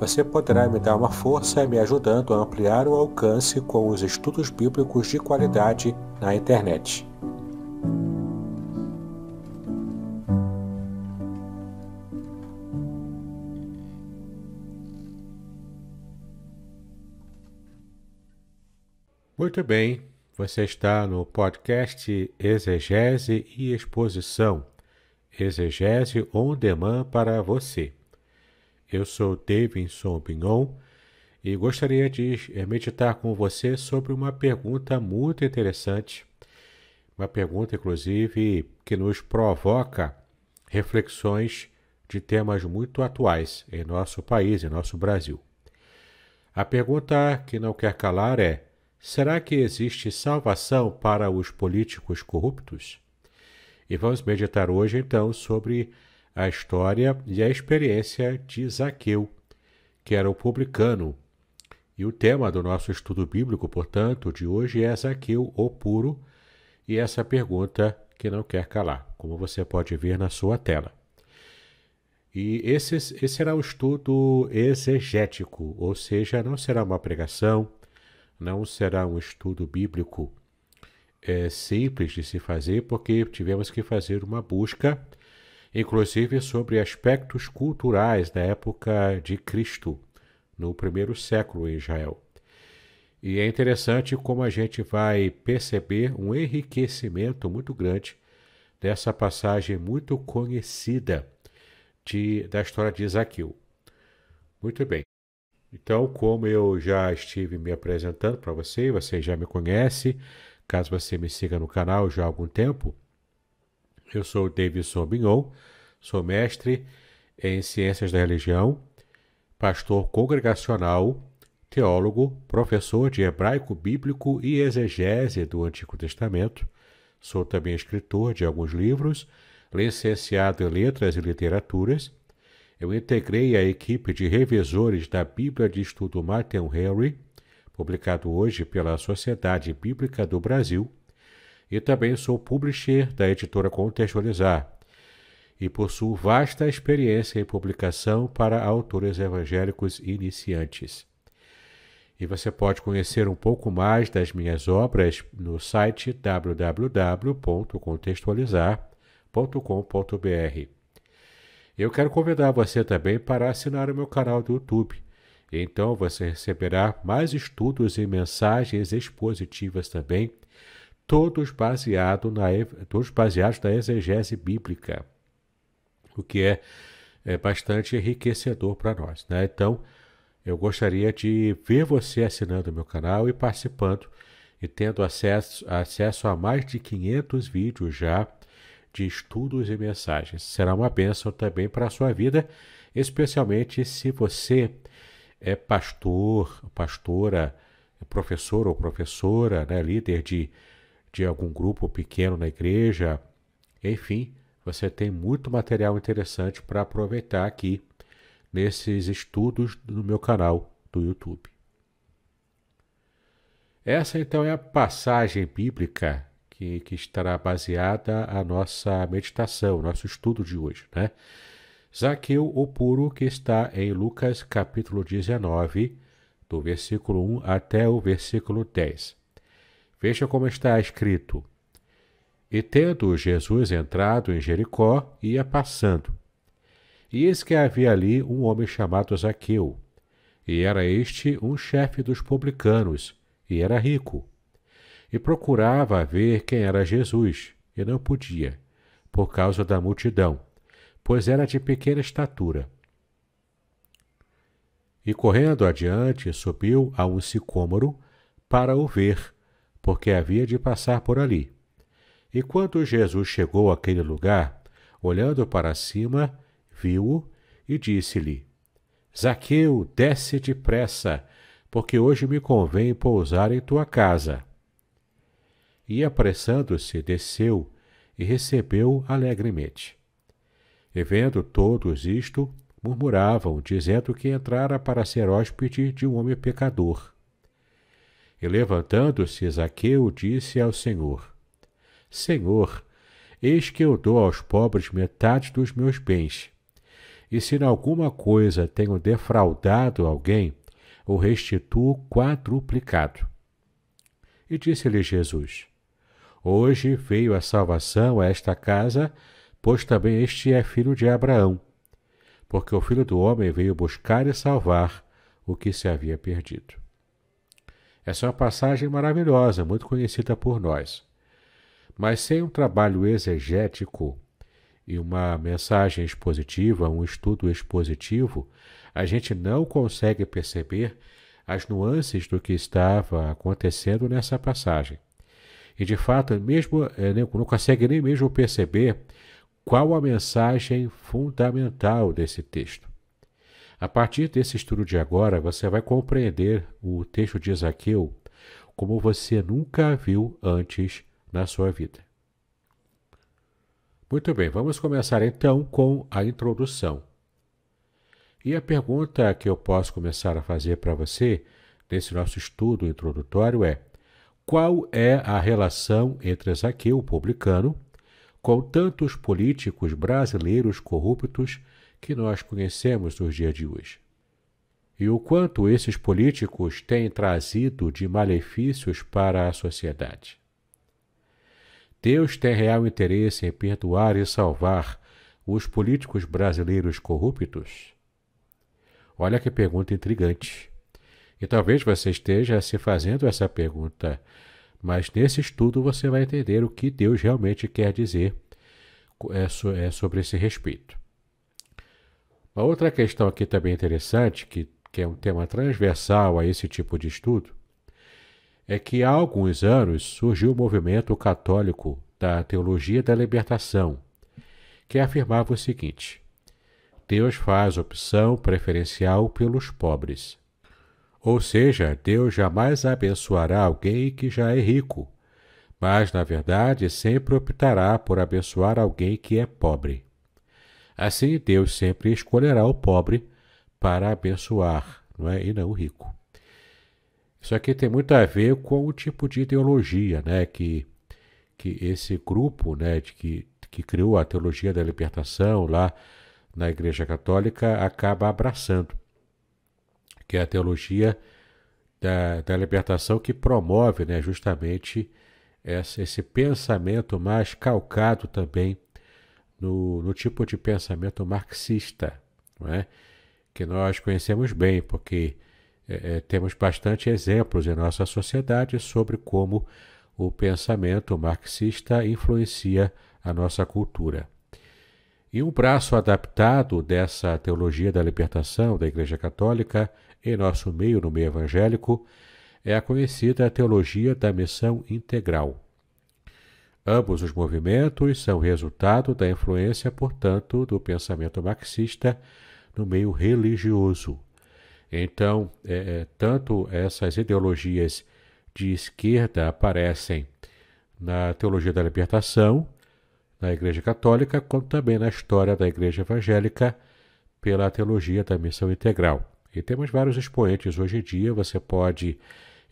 Você poderá me dar uma força me ajudando a ampliar o alcance com os estudos bíblicos de qualidade na internet. Muito bem, você está no podcast Exegese e Exposição. Exegese on demand para você. Eu sou Davidson Bignon e gostaria de eh, meditar com você sobre uma pergunta muito interessante, uma pergunta, inclusive, que nos provoca reflexões de temas muito atuais em nosso país, em nosso Brasil. A pergunta que não quer calar é: será que existe salvação para os políticos corruptos? E vamos meditar hoje então sobre a história e a experiência de Zaqueu, que era o publicano. E o tema do nosso estudo bíblico, portanto, de hoje é Zaqueu, o puro, e essa pergunta que não quer calar, como você pode ver na sua tela. E esse, esse será um estudo exegético, ou seja, não será uma pregação, não será um estudo bíblico é, simples de se fazer, porque tivemos que fazer uma busca inclusive sobre aspectos culturais da época de Cristo, no primeiro século em Israel. E é interessante como a gente vai perceber um enriquecimento muito grande dessa passagem muito conhecida de, da história de Isaqueu. Muito bem. Então, como eu já estive me apresentando para você, você já me conhece, caso você me siga no canal já há algum tempo, eu sou David Davidson sou mestre em Ciências da Religião, pastor congregacional, teólogo, professor de hebraico bíblico e exegese do Antigo Testamento. Sou também escritor de alguns livros, licenciado em Letras e Literaturas. Eu integrei a equipe de revisores da Bíblia de Estudo Martin Henry, publicado hoje pela Sociedade Bíblica do Brasil e também sou publisher da editora Contextualizar e possuo vasta experiência em publicação para autores evangélicos iniciantes. E você pode conhecer um pouco mais das minhas obras no site www.contextualizar.com.br. Eu quero convidar você também para assinar o meu canal do YouTube. Então você receberá mais estudos e mensagens expositivas também todos, baseado na, todos baseados na exegese bíblica, o que é, é bastante enriquecedor para nós. Né? Então, eu gostaria de ver você assinando o meu canal e participando e tendo acesso, acesso a mais de 500 vídeos já de estudos e mensagens. Será uma bênção também para a sua vida, especialmente se você é pastor, pastora, professor ou professora, né? líder de de algum grupo pequeno na igreja. Enfim, você tem muito material interessante para aproveitar aqui nesses estudos no meu canal do YouTube. Essa então é a passagem bíblica que, que estará baseada a nossa meditação, nosso estudo de hoje, né? Zaqueu, o puro, que está em Lucas capítulo 19, do versículo 1 até o versículo 10. Veja como está escrito: E tendo Jesus entrado em Jericó, ia passando. E eis que havia ali um homem chamado Zaqueu, e era este um chefe dos publicanos, e era rico. E procurava ver quem era Jesus, e não podia, por causa da multidão, pois era de pequena estatura. E correndo adiante, subiu a um sicômoro para o ver, porque havia de passar por ali. E quando Jesus chegou àquele lugar, olhando para cima, viu-o e disse-lhe: Zaqueu, desce depressa, porque hoje me convém pousar em tua casa. E apressando-se, desceu e recebeu alegremente. E vendo todos isto, murmuravam, dizendo que entrara para ser hóspede de um homem pecador. E levantando-se, Zaqueu disse ao Senhor: Senhor, eis que eu dou aos pobres metade dos meus bens. E se em alguma coisa tenho defraudado alguém, o restituo quadruplicado. E disse-lhe Jesus: Hoje veio a salvação a esta casa, pois também este é filho de Abraão. Porque o filho do homem veio buscar e salvar o que se havia perdido. Essa é uma passagem maravilhosa, muito conhecida por nós. Mas sem um trabalho exegético e uma mensagem expositiva, um estudo expositivo, a gente não consegue perceber as nuances do que estava acontecendo nessa passagem. E de fato, mesmo eh, não consegue nem mesmo perceber qual a mensagem fundamental desse texto. A partir desse estudo de agora, você vai compreender o texto de Ezaqueu como você nunca viu antes na sua vida. Muito bem, vamos começar então com a introdução. E a pergunta que eu posso começar a fazer para você nesse nosso estudo introdutório é: qual é a relação entre Ezaqueu, publicano, com tantos políticos brasileiros corruptos? que nós conhecemos nos dias de hoje. E o quanto esses políticos têm trazido de malefícios para a sociedade. Deus tem real interesse em perdoar e salvar os políticos brasileiros corruptos? Olha que pergunta intrigante. E talvez você esteja se fazendo essa pergunta, mas nesse estudo você vai entender o que Deus realmente quer dizer é, é, sobre esse respeito. Uma outra questão aqui também interessante, que, que é um tema transversal a esse tipo de estudo, é que há alguns anos surgiu o um movimento católico da teologia da libertação, que afirmava o seguinte: Deus faz opção preferencial pelos pobres. Ou seja, Deus jamais abençoará alguém que já é rico, mas na verdade sempre optará por abençoar alguém que é pobre. Assim, Deus sempre escolherá o pobre para abençoar, não é? e não o rico. Isso aqui tem muito a ver com o tipo de teologia né? que, que esse grupo né? de que, que criou a teologia da libertação lá na Igreja Católica acaba abraçando, que é a teologia da, da libertação que promove né? justamente esse pensamento mais calcado também no, no tipo de pensamento marxista, não é? que nós conhecemos bem, porque é, é, temos bastante exemplos em nossa sociedade sobre como o pensamento marxista influencia a nossa cultura. E um braço adaptado dessa teologia da libertação da Igreja Católica em nosso meio, no meio evangélico, é a conhecida teologia da missão integral. Ambos os movimentos são resultado da influência, portanto, do pensamento marxista no meio religioso. Então, é, é, tanto essas ideologias de esquerda aparecem na teologia da libertação, na Igreja Católica, como também na história da Igreja Evangélica, pela teologia da missão integral. E temos vários expoentes hoje em dia, você pode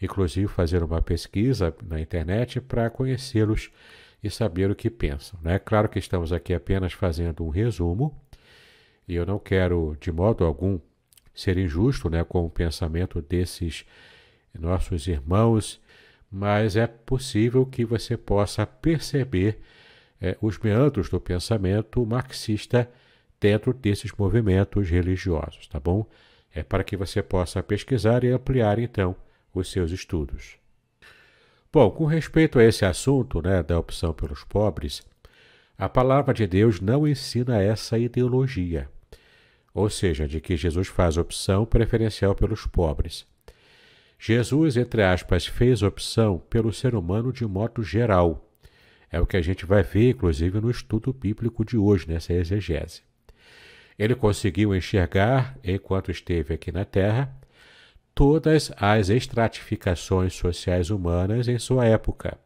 inclusive fazer uma pesquisa na internet para conhecê-los e saber o que pensam. É né? claro que estamos aqui apenas fazendo um resumo, e eu não quero de modo algum ser injusto né, com o pensamento desses nossos irmãos, mas é possível que você possa perceber é, os meandros do pensamento marxista dentro desses movimentos religiosos, tá bom? É para que você possa pesquisar e ampliar então os seus estudos. Bom, com respeito a esse assunto né, da opção pelos pobres, a palavra de Deus não ensina essa ideologia, ou seja, de que Jesus faz opção preferencial pelos pobres. Jesus, entre aspas, fez opção pelo ser humano de modo geral. É o que a gente vai ver, inclusive, no estudo bíblico de hoje, nessa exegese. Ele conseguiu enxergar, enquanto esteve aqui na terra, todas as estratificações sociais humanas em sua época.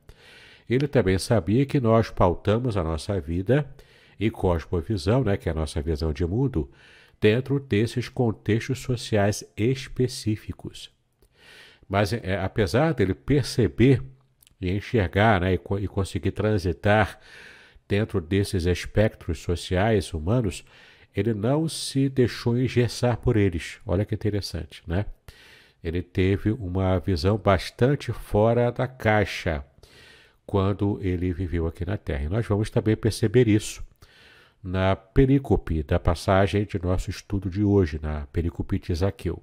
Ele também sabia que nós pautamos a nossa vida e cosmovisão, né, que é a nossa visão de mundo, dentro desses contextos sociais específicos. Mas é, apesar dele perceber e enxergar né, e, co e conseguir transitar dentro desses espectros sociais humanos, ele não se deixou engessar por eles. Olha que interessante, né? ele teve uma visão bastante fora da caixa quando ele viveu aqui na Terra. E nós vamos também perceber isso na perícope da passagem de nosso estudo de hoje, na perícope de Zaqueu.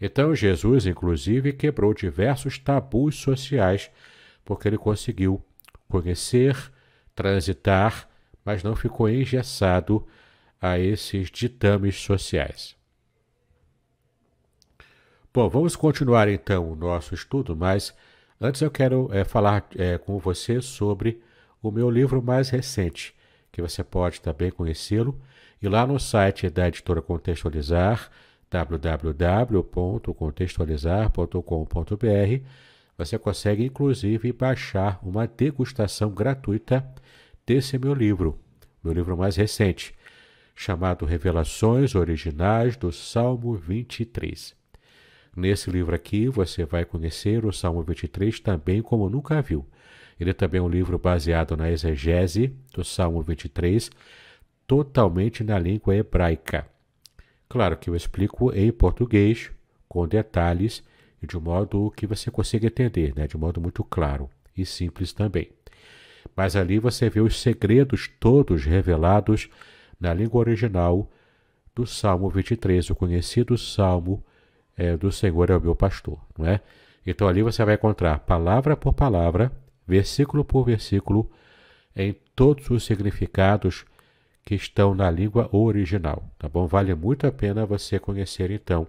Então, Jesus, inclusive, quebrou diversos tabus sociais porque ele conseguiu conhecer, transitar, mas não ficou engessado a esses ditames sociais. Bom, vamos continuar então o nosso estudo, mas antes eu quero é, falar é, com você sobre o meu livro mais recente, que você pode também conhecê-lo, e lá no site da editora Contextualizar, www.contextualizar.com.br, você consegue inclusive baixar uma degustação gratuita desse meu livro, meu livro mais recente, chamado Revelações Originais do Salmo 23. Nesse livro aqui, você vai conhecer o Salmo 23 também como nunca viu. Ele é também um livro baseado na exegese do Salmo 23, totalmente na língua hebraica. Claro que eu explico em português, com detalhes e de um modo que você consiga entender, né? de um modo muito claro e simples também. Mas ali você vê os segredos todos revelados na língua original do Salmo 23, o conhecido Salmo é, do Senhor é o meu pastor, não é? Então ali você vai encontrar palavra por palavra, versículo por versículo, em todos os significados que estão na língua original, tá bom? Vale muito a pena você conhecer então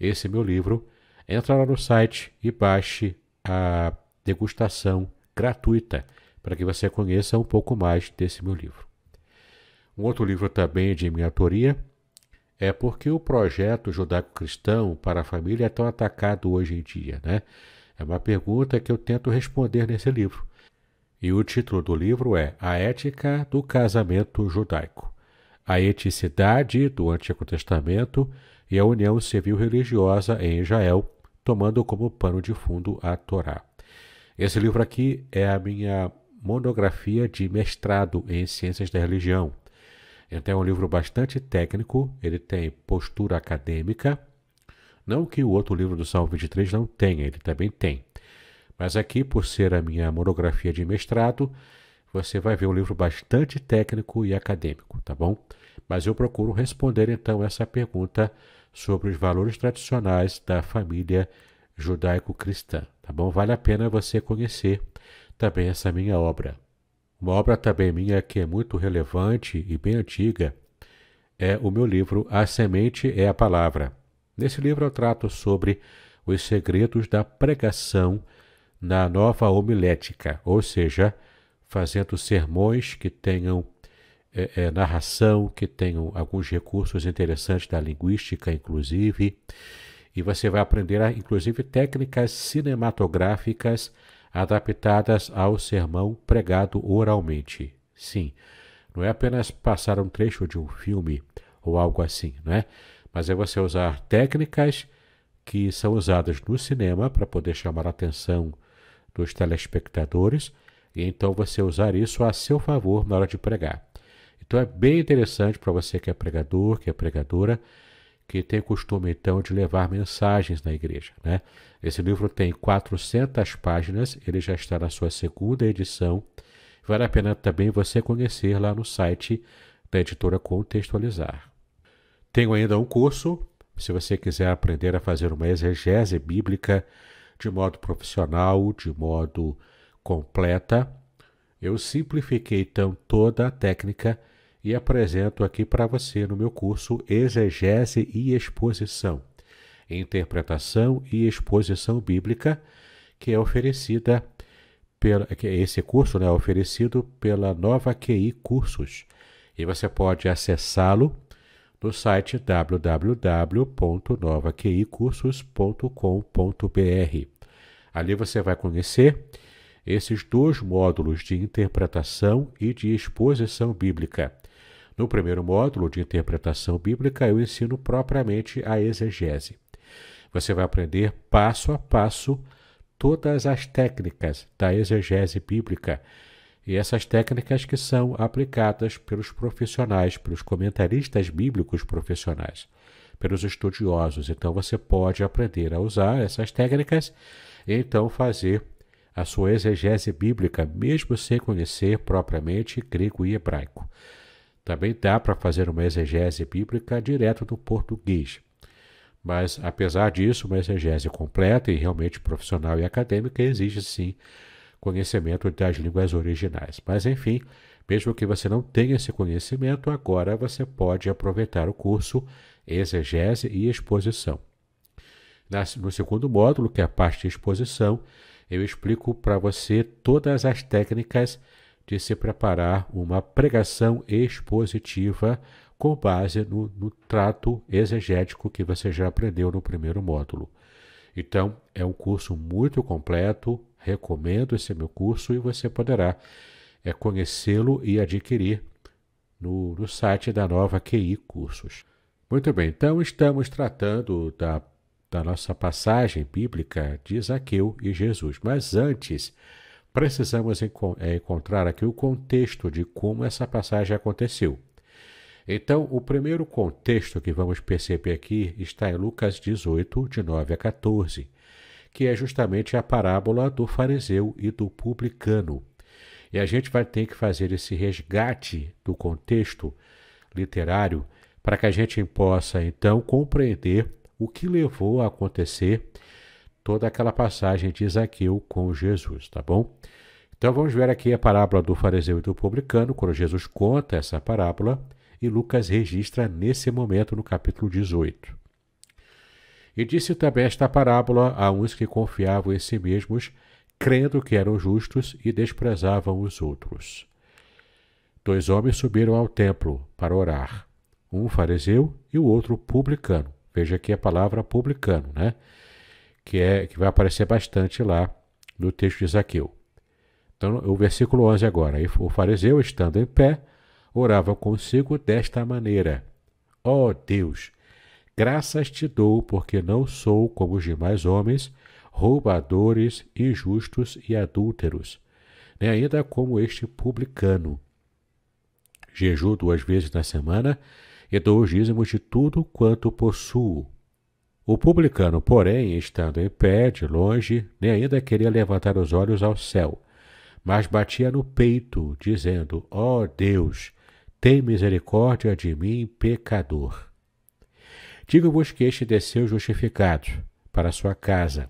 esse meu livro. Entra lá no site e baixe a degustação gratuita para que você conheça um pouco mais desse meu livro. Um outro livro também de minha autoria é porque o projeto judaico-cristão para a família é tão atacado hoje em dia, né? É uma pergunta que eu tento responder nesse livro. E o título do livro é A Ética do Casamento Judaico: A Eticidade do Antigo Testamento e a União Civil Religiosa em Israel, tomando como pano de fundo a Torá. Esse livro aqui é a minha monografia de mestrado em Ciências da Religião. Então é um livro bastante técnico, ele tem postura acadêmica. Não que o outro livro do Salmo 23 não tenha, ele também tem. Mas aqui, por ser a minha monografia de mestrado, você vai ver um livro bastante técnico e acadêmico, tá bom? Mas eu procuro responder então essa pergunta sobre os valores tradicionais da família judaico-cristã, tá bom? Vale a pena você conhecer também essa minha obra. Uma obra também minha que é muito relevante e bem antiga é o meu livro A Semente é a Palavra. Nesse livro eu trato sobre os segredos da pregação na nova homilética, ou seja, fazendo sermões que tenham é, é, narração, que tenham alguns recursos interessantes da linguística, inclusive, e você vai aprender, inclusive, técnicas cinematográficas adaptadas ao sermão pregado oralmente. Sim, não é apenas passar um trecho de um filme ou algo assim, né? Mas é você usar técnicas que são usadas no cinema para poder chamar a atenção dos telespectadores, e então você usar isso a seu favor na hora de pregar. Então é bem interessante para você que é pregador, que é pregadora, que tem costume então de levar mensagens na igreja, né? Esse livro tem 400 páginas, ele já está na sua segunda edição. Vale a pena também você conhecer lá no site da editora Contextualizar. Tenho ainda um curso, se você quiser aprender a fazer uma exegese bíblica de modo profissional, de modo completa. Eu simplifiquei então toda a técnica e apresento aqui para você no meu curso Exegese e Exposição interpretação e exposição bíblica que é oferecida pela, é esse curso né, é oferecido pela Nova QI Cursos e você pode acessá-lo no site www.novaqicursos.com.br. Ali você vai conhecer esses dois módulos de interpretação e de exposição bíblica. No primeiro módulo de interpretação bíblica, eu ensino propriamente a exegese. Você vai aprender passo a passo todas as técnicas da exegese bíblica e essas técnicas que são aplicadas pelos profissionais, pelos comentaristas bíblicos profissionais, pelos estudiosos. Então você pode aprender a usar essas técnicas e então fazer a sua exegese bíblica, mesmo sem conhecer propriamente grego e hebraico. Também dá para fazer uma exegese bíblica direto do português. Mas, apesar disso, uma exegese completa e realmente profissional e acadêmica exige, sim, conhecimento das línguas originais. Mas, enfim, mesmo que você não tenha esse conhecimento, agora você pode aproveitar o curso Exegese e Exposição. No segundo módulo, que é a parte de exposição, eu explico para você todas as técnicas de se preparar uma pregação expositiva com base no, no trato exegético que você já aprendeu no primeiro módulo. Então, é um curso muito completo, recomendo esse meu curso e você poderá é, conhecê-lo e adquirir no, no site da nova QI Cursos. Muito bem, então estamos tratando da, da nossa passagem bíblica de Zaqueu e Jesus, mas antes precisamos enco é, encontrar aqui o contexto de como essa passagem aconteceu. Então, o primeiro contexto que vamos perceber aqui está em Lucas 18, de 9 a 14, que é justamente a parábola do fariseu e do publicano. E a gente vai ter que fazer esse resgate do contexto literário para que a gente possa então compreender o que levou a acontecer toda aquela passagem de Isaqueu com Jesus, tá bom? Então vamos ver aqui a parábola do fariseu e do publicano, quando Jesus conta essa parábola e Lucas registra nesse momento no capítulo 18. E disse também esta parábola a uns que confiavam em si mesmos, crendo que eram justos e desprezavam os outros. Dois homens subiram ao templo para orar, um fariseu e o outro publicano. Veja aqui a palavra publicano, né? Que é que vai aparecer bastante lá no texto de Zaqueu. Então, o versículo 11 agora. O fariseu, estando em pé, orava consigo desta maneira: Ó oh Deus, graças te dou porque não sou como os demais homens, roubadores, injustos e adúlteros, nem ainda como este publicano. Jejuo duas vezes na semana e dou os dízimos de tudo quanto possuo. O publicano, porém, estando em pé, de longe, nem ainda queria levantar os olhos ao céu, mas batia no peito, dizendo: Ó oh Deus, tem misericórdia de mim, pecador. Digo-vos que este desceu justificado para sua casa,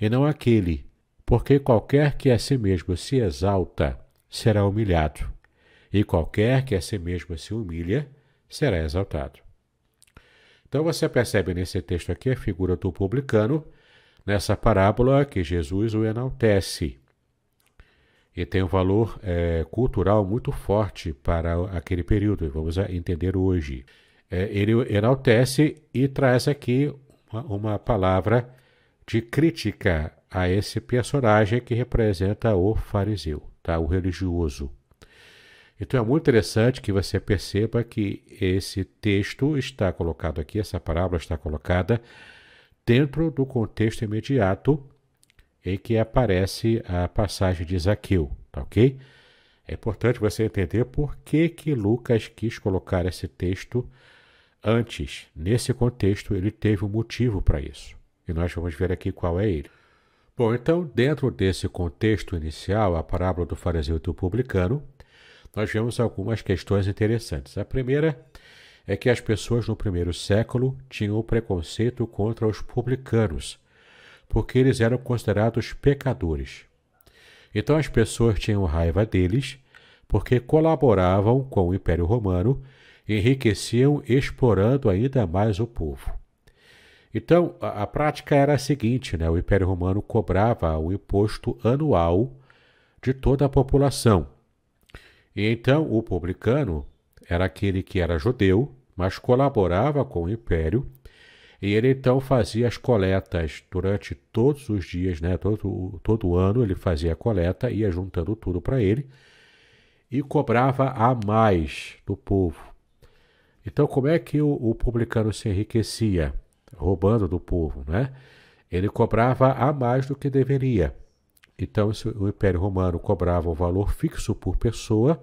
e não aquele, porque qualquer que a si mesmo se exalta será humilhado, e qualquer que a si mesmo se humilha será exaltado. Então você percebe nesse texto aqui a figura do publicano, nessa parábola que Jesus o enaltece e tem um valor é, cultural muito forte para aquele período, vamos entender hoje. É, ele enaltece e traz aqui uma, uma palavra de crítica a esse personagem que representa o fariseu, tá? o religioso. Então é muito interessante que você perceba que esse texto está colocado aqui, essa parábola está colocada dentro do contexto imediato em que aparece a passagem de Zaqueu, tá ok? É importante você entender por que, que Lucas quis colocar esse texto antes. Nesse contexto, ele teve um motivo para isso. E nós vamos ver aqui qual é ele. Bom, então, dentro desse contexto inicial, a parábola do fariseu e do publicano, nós vemos algumas questões interessantes. A primeira é que as pessoas no primeiro século tinham preconceito contra os publicanos, porque eles eram considerados pecadores. Então as pessoas tinham raiva deles, porque colaboravam com o Império Romano enriqueciam explorando ainda mais o povo. Então, a, a, prática era a seguinte: né? o Império Romano cobrava o imposto anual de toda a população. E então, o publicano era aquele que era judeu, mas colaborava com o Império e ele então fazia as coletas durante todos os dias, né? Todo, todo ano ele fazia a coleta, ia juntando tudo para ele e cobrava a mais do povo. Então, como é que o, o publicano se enriquecia? Roubando do povo, né? Ele cobrava a mais do que deveria. Então, o Império Romano cobrava o um valor fixo por pessoa,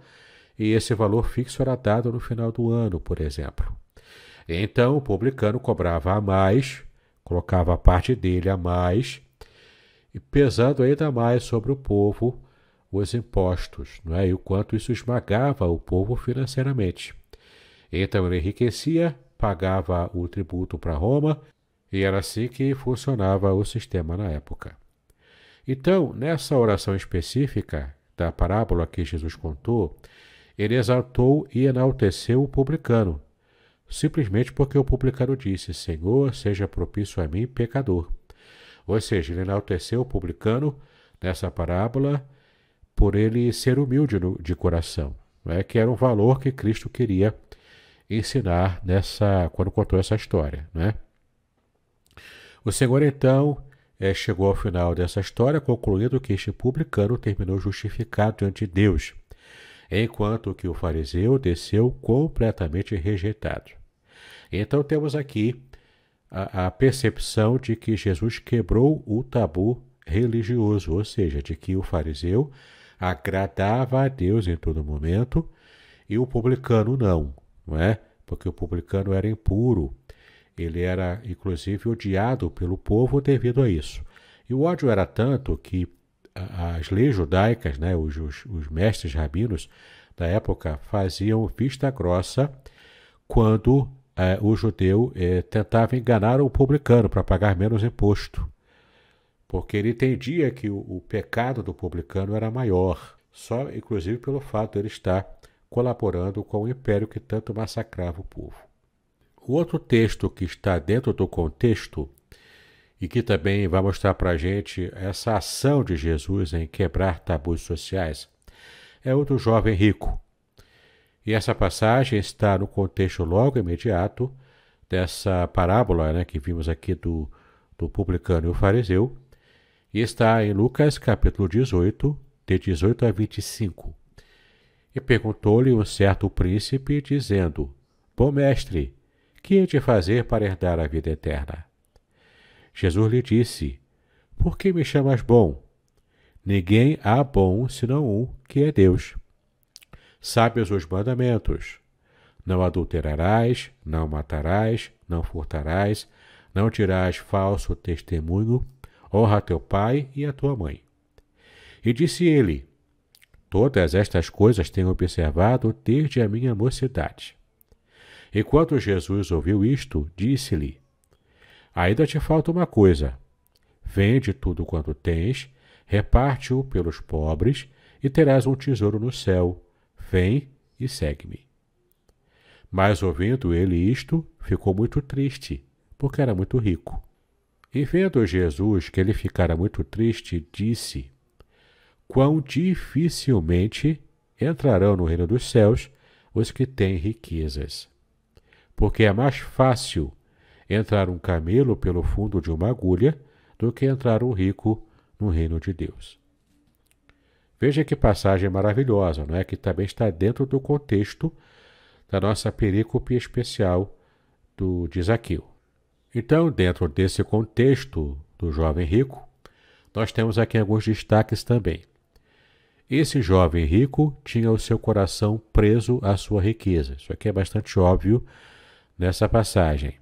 e esse valor fixo era dado no final do ano, por exemplo. Então o publicano cobrava a mais, colocava a parte dele a mais, e pesando ainda mais sobre o povo os impostos, não é? e o quanto isso esmagava o povo financeiramente. Então ele enriquecia, pagava o tributo para Roma, e era assim que funcionava o sistema na época. Então, nessa oração específica da parábola que Jesus contou, ele exaltou e enalteceu o publicano, simplesmente porque o publicano disse: Senhor, seja propício a mim, pecador. Ou seja, ele enalteceu o publicano nessa parábola por ele ser humilde de coração, né? que era um valor que Cristo queria ensinar nessa quando contou essa história. Né? O Senhor então é, chegou ao final dessa história, concluindo que este publicano terminou justificado diante de Deus, enquanto que o fariseu desceu completamente rejeitado. Então temos aqui a, a percepção de que Jesus quebrou o tabu religioso, ou seja, de que o fariseu agradava a Deus em todo momento e o publicano não, não é? Porque o publicano era impuro, ele era inclusive odiado pelo povo devido a isso. E o ódio era tanto que as leis judaicas, né, os, os, os mestres rabinos da época faziam vista grossa quando é, o judeu é, tentava enganar o publicano para pagar menos imposto, porque ele entendia que o, o, pecado do publicano era maior, só inclusive pelo fato de ele estar colaborando com o império que tanto massacrava o povo. O outro texto que está dentro do contexto e que também vai mostrar para a gente essa ação de Jesus em quebrar tabus sociais é o do jovem rico, e essa passagem está no contexto logo imediato dessa parábola né, que vimos aqui do, do publicano e o fariseu, e está em Lucas capítulo 18, de 18 a 25. E perguntou-lhe um certo príncipe, dizendo: Bom mestre, que hei de fazer para herdar a vida eterna? Jesus lhe disse: Por que me chamas bom? Ninguém há bom senão um, que é Deus sábios os mandamentos: Não adulterarás, não matarás, não furtarás, não tirarás falso testemunho, honra teu pai e a tua mãe. E disse ele: Todas estas coisas tenho observado desde a minha mocidade. Enquanto Jesus ouviu isto, disse-lhe: Ainda te falta uma coisa. Vende tudo quanto tens, reparte-o pelos pobres, e terás um tesouro no céu, Vem e segue-me. Mas ouvindo ele isto, ficou muito triste, porque era muito rico. E vendo Jesus que ele ficara muito triste, disse: Quão dificilmente entrarão no reino dos céus os que têm riquezas. Porque é mais fácil entrar um camelo pelo fundo de uma agulha do que entrar um rico no reino de Deus. Veja que passagem maravilhosa, não é? Que também está dentro do contexto da nossa perícope especial do de Então, dentro desse contexto do jovem rico, nós temos aqui alguns destaques também. Esse jovem rico tinha o seu coração preso à sua riqueza. Isso aqui é bastante óbvio nessa passagem.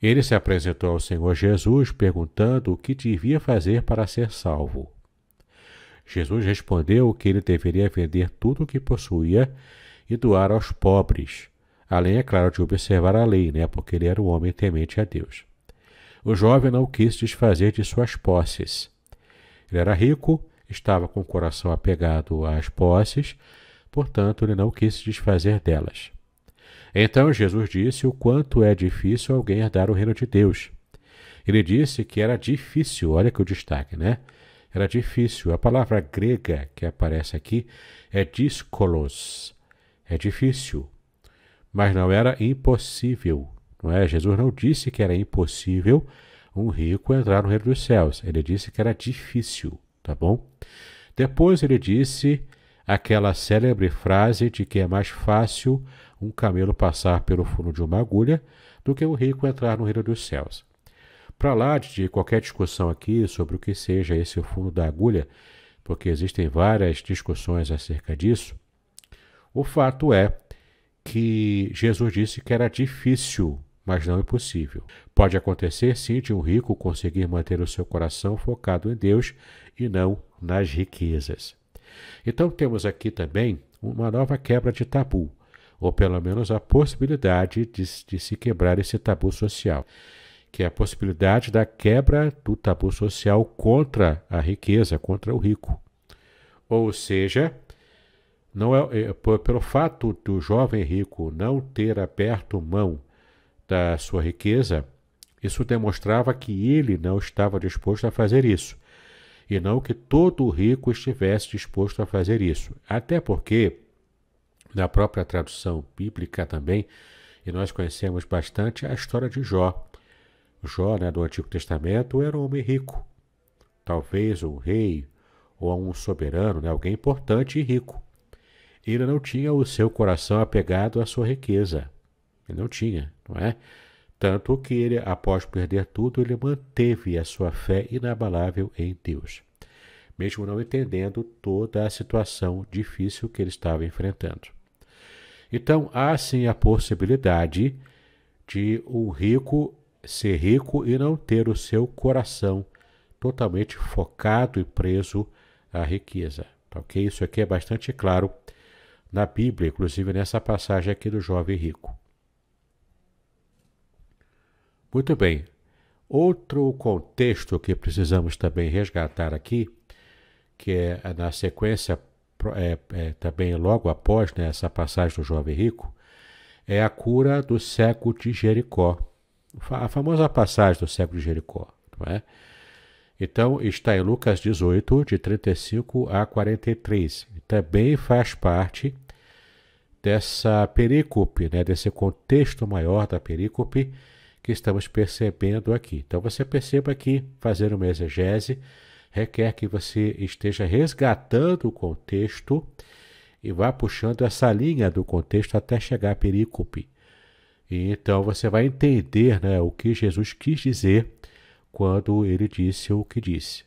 Ele se apresentou ao Senhor Jesus perguntando o que devia fazer para ser salvo. Jesus respondeu que ele deveria vender tudo o que possuía e doar aos pobres, além, é claro, de observar a lei, né, porque ele era um homem temente a Deus. O jovem não quis desfazer de suas posses. Ele era rico, estava com o coração apegado às posses, portanto, ele não quis se desfazer delas. Então Jesus disse o quanto é difícil alguém herdar o reino de Deus. Ele disse que era difícil, olha que o destaque, né? era difícil. A palavra grega que aparece aqui é díscolos. É difícil, mas não era impossível. Não é? Jesus não disse que era impossível um rico entrar no reino dos céus. Ele disse que era difícil, tá bom? Depois ele disse aquela célebre frase de que é mais fácil um camelo passar pelo fundo de uma agulha do que um rico entrar no reino dos céus. Para lá de qualquer discussão aqui sobre o que seja esse o fundo da agulha, porque existem várias discussões acerca disso, o fato é que Jesus disse que era difícil, mas não impossível. Pode acontecer sim de um rico conseguir manter o seu coração focado em Deus e não nas riquezas. Então temos aqui também uma nova quebra de tabu, ou pelo menos a possibilidade de, de se quebrar esse tabu social que é a possibilidade da quebra do tabu social contra a riqueza, contra o rico. Ou seja, não é, é pelo fato do jovem rico não ter aberto mão da sua riqueza, isso demonstrava que ele não estava disposto a fazer isso, e não que todo rico estivesse disposto a fazer isso. Até porque, na própria tradução bíblica também, e nós conhecemos bastante a história de Jó, Jó, né, do Antigo Testamento, era um homem rico. Talvez um rei ou um soberano, né, alguém importante e rico. Ele não tinha o seu coração apegado à sua riqueza. Ele não tinha, não é? Tanto que ele, após perder tudo, ele manteve a sua fé inabalável em Deus, mesmo não entendendo toda a situação difícil que ele estava enfrentando. Então, há sim a possibilidade de um rico ser rico e não ter o seu coração totalmente focado e preso à riqueza. Tá ok? Isso aqui é bastante claro na Bíblia, inclusive nessa passagem aqui do jovem rico. Muito bem. Outro contexto que precisamos também resgatar aqui, que é na sequência, é, é, também logo após né, essa passagem do jovem rico, é a cura do cego de Jericó a famosa passagem do cego de Jericó. Não é? Então, está em Lucas 18, de 35 a 43. Também então, faz parte dessa perícope, né, desse contexto maior da perícope que estamos percebendo aqui. Então, você perceba que fazer uma exegese requer que você esteja resgatando o contexto e vá puxando essa linha do contexto até chegar à perícope. E então você vai entender né, o que Jesus quis dizer quando ele disse o que disse.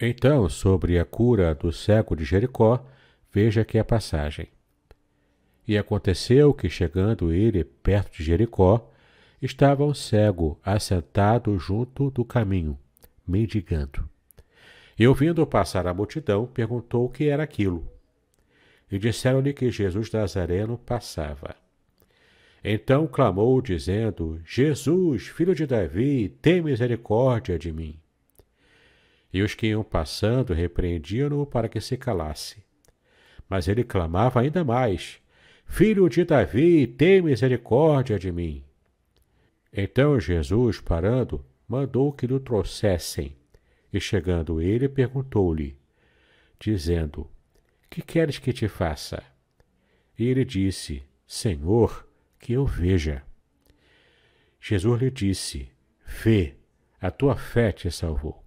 Então, sobre a cura do cego de Jericó, veja aqui é a passagem. E aconteceu que, chegando ele perto de Jericó, estava um cego assentado junto do caminho, mendigando. E ouvindo passar a multidão, perguntou o que era aquilo. E disseram-lhe que Jesus Nazareno passava. Então clamou, dizendo: Jesus, filho de Davi, tem misericórdia de mim. E os que iam passando repreendiam-no para que se calasse. Mas ele clamava ainda mais: Filho de Davi, tem misericórdia de mim. Então Jesus, parando, mandou que lhe trouxessem. E chegando ele, perguntou-lhe, dizendo: Que queres que te faça? E ele disse: Senhor, que eu veja. Jesus lhe disse: Vê, a tua fé te salvou.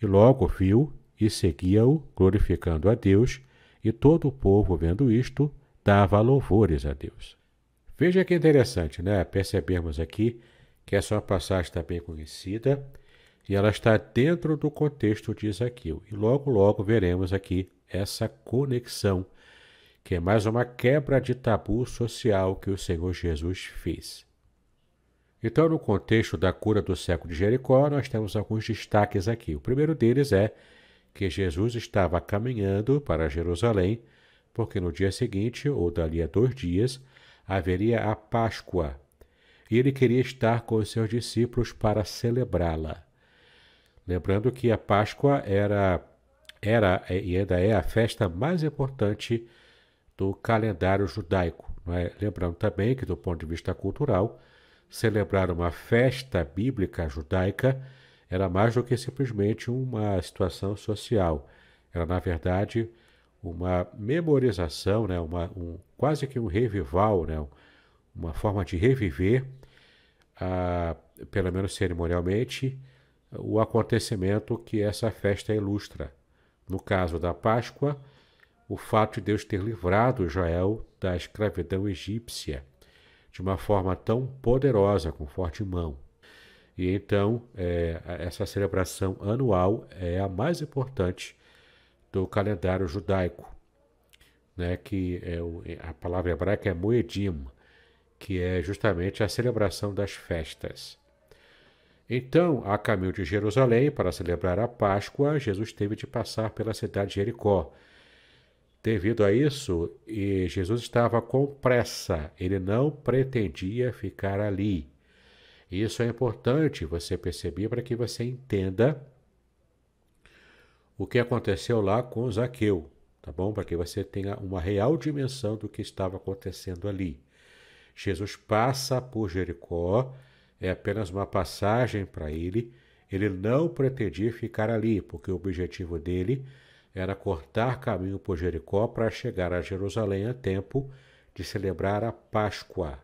E logo viu e seguia-o, glorificando a Deus, e todo o povo, vendo isto, dava louvores a Deus. Veja que interessante, né? Percebemos aqui que essa é passagem está bem conhecida e ela está dentro do contexto de Isaqueu. E logo, logo veremos aqui essa conexão que é mais uma quebra de tabu social que o Senhor Jesus fez. Então, no contexto da cura do século de Jericó, nós temos alguns destaques aqui. O primeiro deles é que Jesus estava caminhando para Jerusalém, porque no dia seguinte, ou dali a dois dias, haveria a Páscoa, e ele queria estar com os seus discípulos para celebrá-la. Lembrando que a Páscoa era, era e ainda é a festa mais importante do calendário judaico. É? Lembrando também que, do ponto de vista cultural, celebrar uma festa bíblica judaica era mais do que simplesmente uma situação social. Era, na verdade, uma memorização, né? uma, um, quase que um revival, né? uma forma de reviver, ah, pelo menos cerimonialmente, o acontecimento que essa festa ilustra. No caso da Páscoa, o fato de Deus ter livrado Israel da escravidão egípcia de uma forma tão poderosa, com forte mão. E então, é, essa celebração anual é a mais importante do calendário judaico, né, que é o, é, a palavra hebraica é Moedim, que é justamente a celebração das festas. Então, a caminho de Jerusalém, para celebrar a Páscoa, Jesus teve de passar pela cidade de Jericó, Devido a isso, Jesus estava com pressa, ele não pretendia ficar ali. Isso é importante você perceber para que você entenda o que aconteceu lá com Zaqueu, tá bom? Para que você tenha uma real dimensão do que estava acontecendo ali. Jesus passa por Jericó, é apenas uma passagem para ele, ele não pretendia ficar ali, porque o objetivo dele era era cortar caminho por Jericó para chegar a Jerusalém a tempo de celebrar a Páscoa.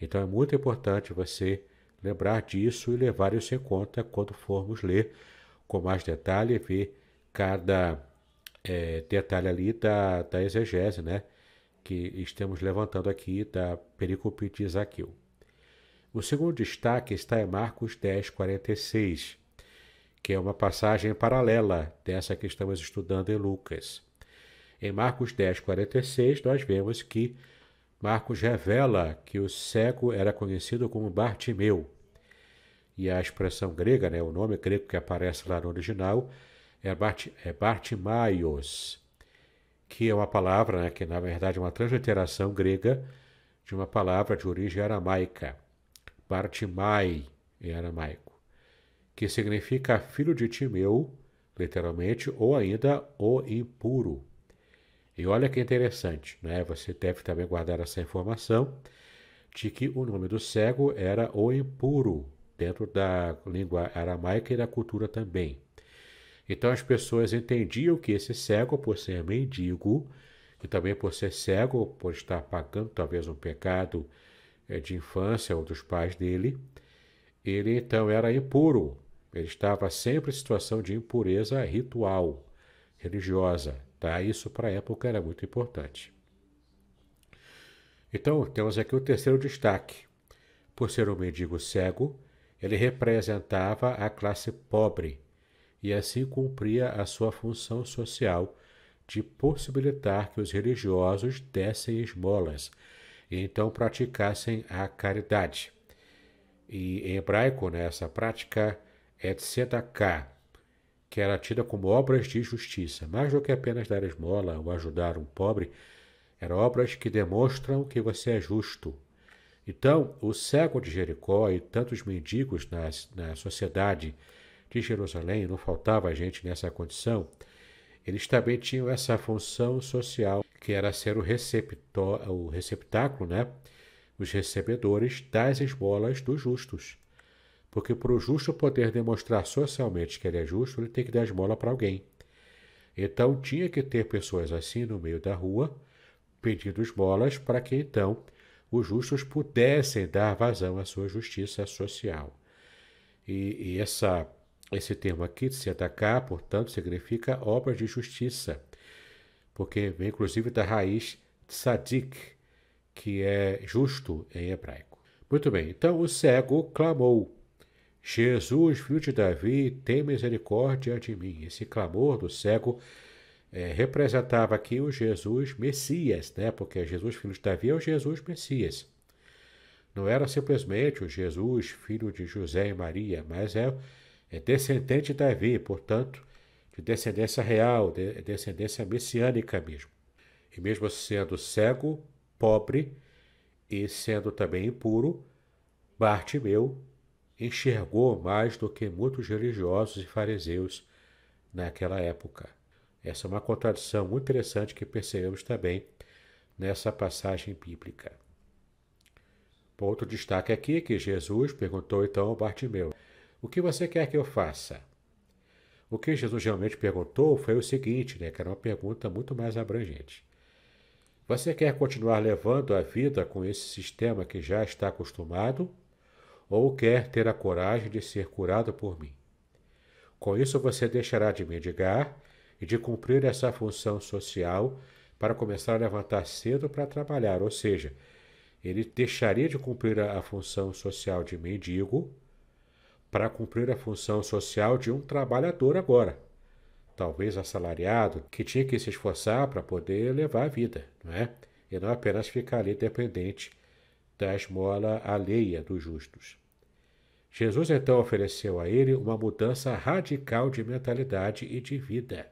Então é muito importante você lembrar disso e levar isso em conta quando formos ler com mais detalhe e ver cada é, detalhe ali da, da exegese, né? Que estamos levantando aqui da Pericope de Isaqueu. O segundo destaque está em Marcos 10, 46, que é uma passagem paralela dessa que estamos estudando em Lucas. Em Marcos 10, 46, nós vemos que Marcos revela que o cego era conhecido como Bartimeu. E a expressão grega, né, o nome grego que aparece lá no original, é, Bart, é Bartimaios, que é uma palavra né, que, na verdade, é uma transliteração grega de uma palavra de origem aramaica. Bartimai, em aramaico que significa filho de Timeu, literalmente, ou ainda o impuro. E olha que interessante, né? Você deve também guardar essa informação de que o nome do cego era o impuro, dentro da língua aramaica e da cultura também. Então as pessoas entendiam que esse cego, por ser mendigo, e também por ser cego, por estar pagando talvez um pecado eh, de infância ou dos pais dele, ele então era impuro. Ele estava sempre em situação de impureza ritual, religiosa. Tá? Isso para a época era muito importante. Então, temos aqui o terceiro destaque. Por ser um mendigo cego, ele representava a classe pobre e assim cumpria a sua função social de possibilitar que os religiosos dessem esmolas e então praticassem a caridade. E em hebraico, né, essa prática etc. k, que era tida como obras de justiça. Mais do que apenas dar esmola ou ajudar um pobre, eram obras que demonstram que você é justo. Então, o cego de Jericó e tantos mendigos na, na sociedade de Jerusalém, não faltava gente nessa condição, eles também tinham essa função social, que era ser o, receptor, o receptáculo, né? os recebedores das esmolas dos justos. Porque para o justo poder demonstrar socialmente que ele é justo, ele tem que dar esmola para alguém. Então tinha que ter pessoas assim no meio da rua, pedindo esmolas, para que então os justos pudessem dar vazão à sua justiça social. E, e essa, esse termo aqui, de se atacar, portanto, significa obra de justiça, porque vem inclusive da raiz tzadik, que é justo em hebraico. Muito bem, então o cego clamou, Jesus, filho de Davi, tem misericórdia de mim. Esse clamor do cego é, representava aqui o Jesus Messias, né? porque Jesus, filho de Davi, é o Jesus Messias. Não era simplesmente o Jesus, filho de José e Maria, mas é, é descendente de Davi, portanto, de descendência real, de descendência messiânica mesmo. E mesmo sendo cego, pobre e sendo também impuro, Bartimeu enxergou mais do que muitos religiosos e fariseus naquela época. Essa é uma contradição muito interessante que percebemos também nessa passagem bíblica. Outro destaque aqui é que Jesus perguntou então ao Bartimeu: O que você quer que eu faça? O que Jesus realmente perguntou foi o seguinte, né, que era uma pergunta muito mais abrangente. Você quer continuar levando a vida com esse sistema que já está acostumado? ou quer ter a coragem de ser curado por mim. Com isso, você deixará de mendigar e de cumprir essa função social para começar a levantar cedo para trabalhar, ou seja, ele deixaria de cumprir a função social de mendigo para cumprir a função social de um trabalhador agora, talvez assalariado, que tinha que se esforçar para poder levar a vida, não é? E não apenas ficar ali dependente da esmola alheia dos justos. Jesus então ofereceu a ele uma mudança radical de mentalidade e de vida.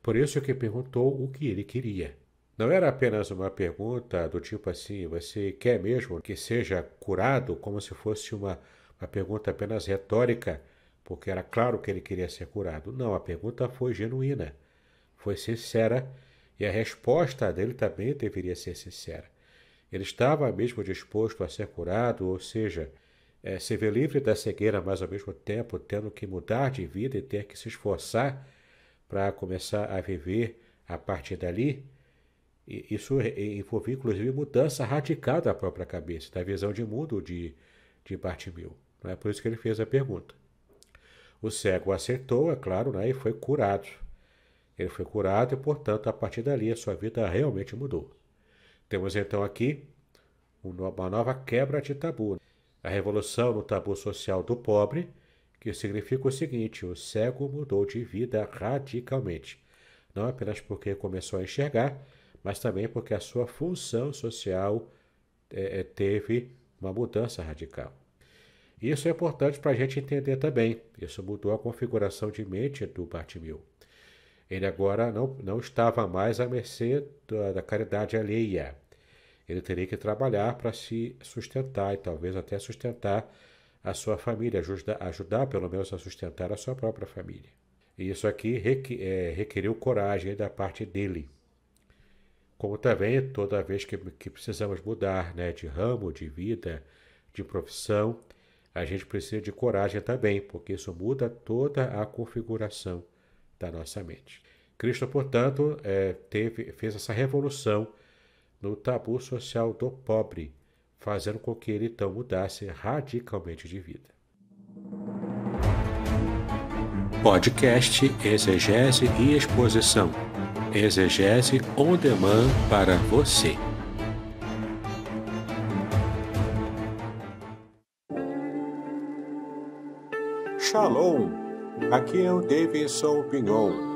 Por isso que perguntou o que ele queria. Não era apenas uma pergunta do tipo assim, você quer mesmo que seja curado, como se fosse uma, uma pergunta apenas retórica, porque era claro que ele queria ser curado. Não, a pergunta foi genuína, foi sincera e a resposta dele também deveria ser sincera. Ele estava mesmo disposto a ser curado, ou seja, é, se ver livre da cegueira, mas ao mesmo tempo tendo que mudar de vida e ter que se esforçar para começar a viver a partir dali, isso envolve inclusive mudança radical da própria cabeça, da visão de mundo de, de Bartimeu. Não é por isso que ele fez a pergunta. O cego acertou, é claro, né, e foi curado. Ele foi curado e, portanto, a partir dali a sua vida realmente mudou. Temos então aqui uma nova quebra de tabu. A revolução no tabu social do pobre, que significa o seguinte: o cego mudou de vida radicalmente, não apenas porque começou a enxergar, mas também porque a sua função social é, é teve uma mudança radical. Isso é importante para a gente entender também. Isso mudou a configuração de mente do Bartimeu. Ele agora não, não estava mais à mercê da, da caridade alheia. Ele teria que trabalhar para se sustentar e talvez até sustentar a sua família, ajudar, ajudar pelo menos a sustentar a sua própria família. E isso aqui requ é, requeriu coragem da parte dele. Como também toda vez que, que precisamos mudar né, de ramo, de vida, de profissão, a gente precisa de coragem também, porque isso muda toda a configuração da nossa mente. Cristo, portanto, é, teve, fez essa revolução no tabu social do pobre, fazendo com que ele então mudasse radicalmente de vida. Podcast Exegese e Exposição. Exegese on demand para você. Shalom! Aqui é o Davidson Pignon.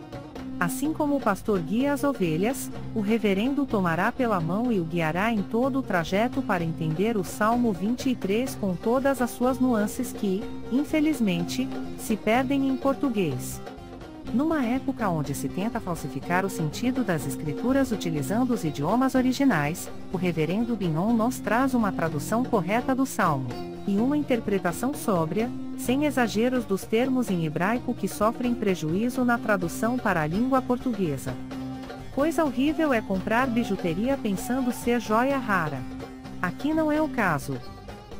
Assim como o pastor guia as ovelhas, o reverendo tomará pela mão e o guiará em todo o trajeto para entender o Salmo 23 com todas as suas nuances que, infelizmente, se perdem em português. Numa época onde se tenta falsificar o sentido das escrituras utilizando os idiomas originais, o reverendo Binon nos traz uma tradução correta do Salmo, e uma interpretação sóbria, sem exageros dos termos em hebraico que sofrem prejuízo na tradução para a língua portuguesa. Coisa horrível é comprar bijuteria pensando ser joia rara. Aqui não é o caso.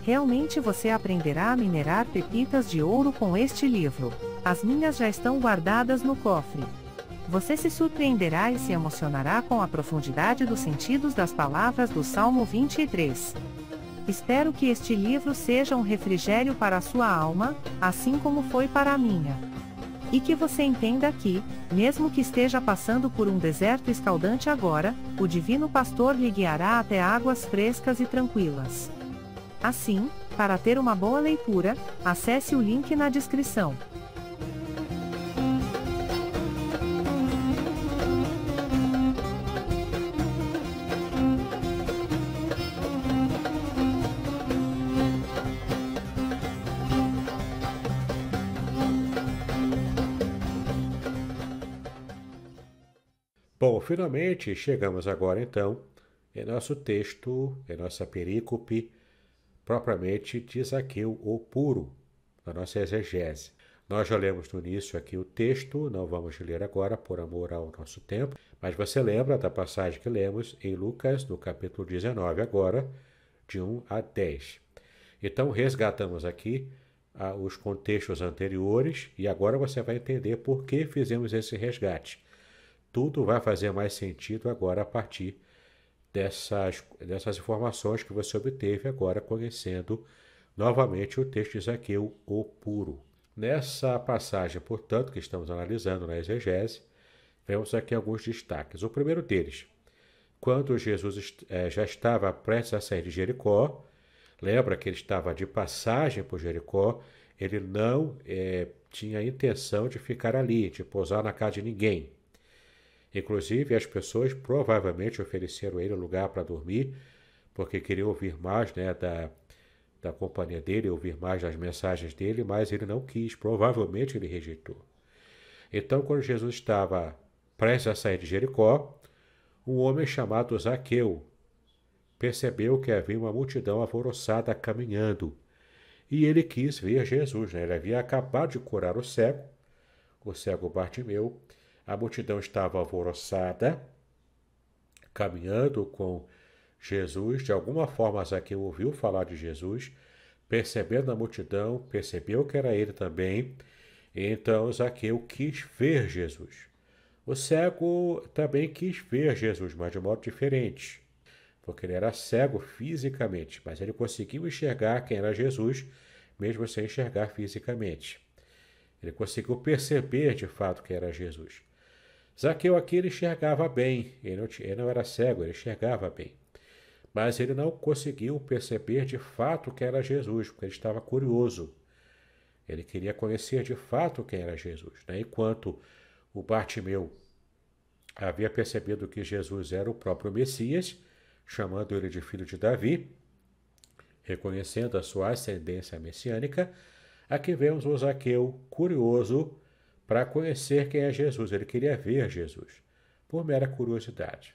Realmente você aprenderá a minerar pepitas de ouro com este livro. As minhas já estão guardadas no cofre. Você se surpreenderá e se emocionará com a profundidade dos sentidos das palavras do Salmo 23. Espero que este livro seja um refrigério para a sua alma, assim como foi para a minha. E que você entenda que, mesmo que esteja passando por um deserto escaldante agora, o Divino Pastor lhe guiará até águas frescas e tranquilas. Assim, para ter uma boa leitura, acesse o link na descrição. Bom, finalmente chegamos agora então em nosso texto, em nossa perícope propriamente de Zaqueu o Puro, na nossa exegese. Nós já lemos no início aqui o texto, não vamos ler agora por amor ao nosso tempo, mas você lembra da passagem que lemos em Lucas, no capítulo 19, agora, de 1 a 10. Então, resgatamos aqui ah, os contextos anteriores e agora você vai entender por que fizemos esse resgate. Tudo vai fazer mais sentido agora a partir dessas, dessas informações que você obteve agora conhecendo novamente o texto de Zaqueu, o puro. Nessa passagem, portanto, que estamos analisando na exegese, vemos aqui alguns destaques. O primeiro deles, quando Jesus é, já estava prestes a sair de Jericó, lembra que ele estava de passagem por Jericó, ele não é, tinha intenção de ficar ali, de pousar na casa de ninguém. Inclusive, as pessoas provavelmente ofereceram a ele lugar para dormir, porque queriam ouvir mais né, da, da companhia dele, ouvir mais das mensagens dele, mas ele não quis, provavelmente ele rejeitou. Então, quando Jesus estava prestes a sair de Jericó, um homem chamado Zaqueu percebeu que havia uma multidão alvoroçada caminhando e ele quis ver Jesus. Né? Ele havia acabado de curar o cego, o cego Bartimeu, a multidão estava alvoroçada, caminhando com Jesus. De alguma forma, Zaqueu ouviu falar de Jesus, percebendo a multidão, percebeu que era ele também. Então, Zaqueu quis ver Jesus. O cego também quis ver Jesus, mas de um modo diferente, porque ele era cego fisicamente, mas ele conseguiu enxergar quem era Jesus, mesmo sem enxergar fisicamente. Ele conseguiu perceber de fato que era Jesus. Zaqueu aqui ele enxergava bem, ele não, ele não era cego, ele enxergava bem. Mas ele não conseguiu perceber de fato que era Jesus, porque ele estava curioso. Ele queria conhecer de fato quem era Jesus. Né? Enquanto o Bartimeu havia percebido que Jesus era o próprio Messias, chamando ele de filho de Davi, reconhecendo a sua ascendência messiânica, aqui vemos o Zaqueu curioso para conhecer quem é Jesus. Ele queria ver Jesus, por mera curiosidade.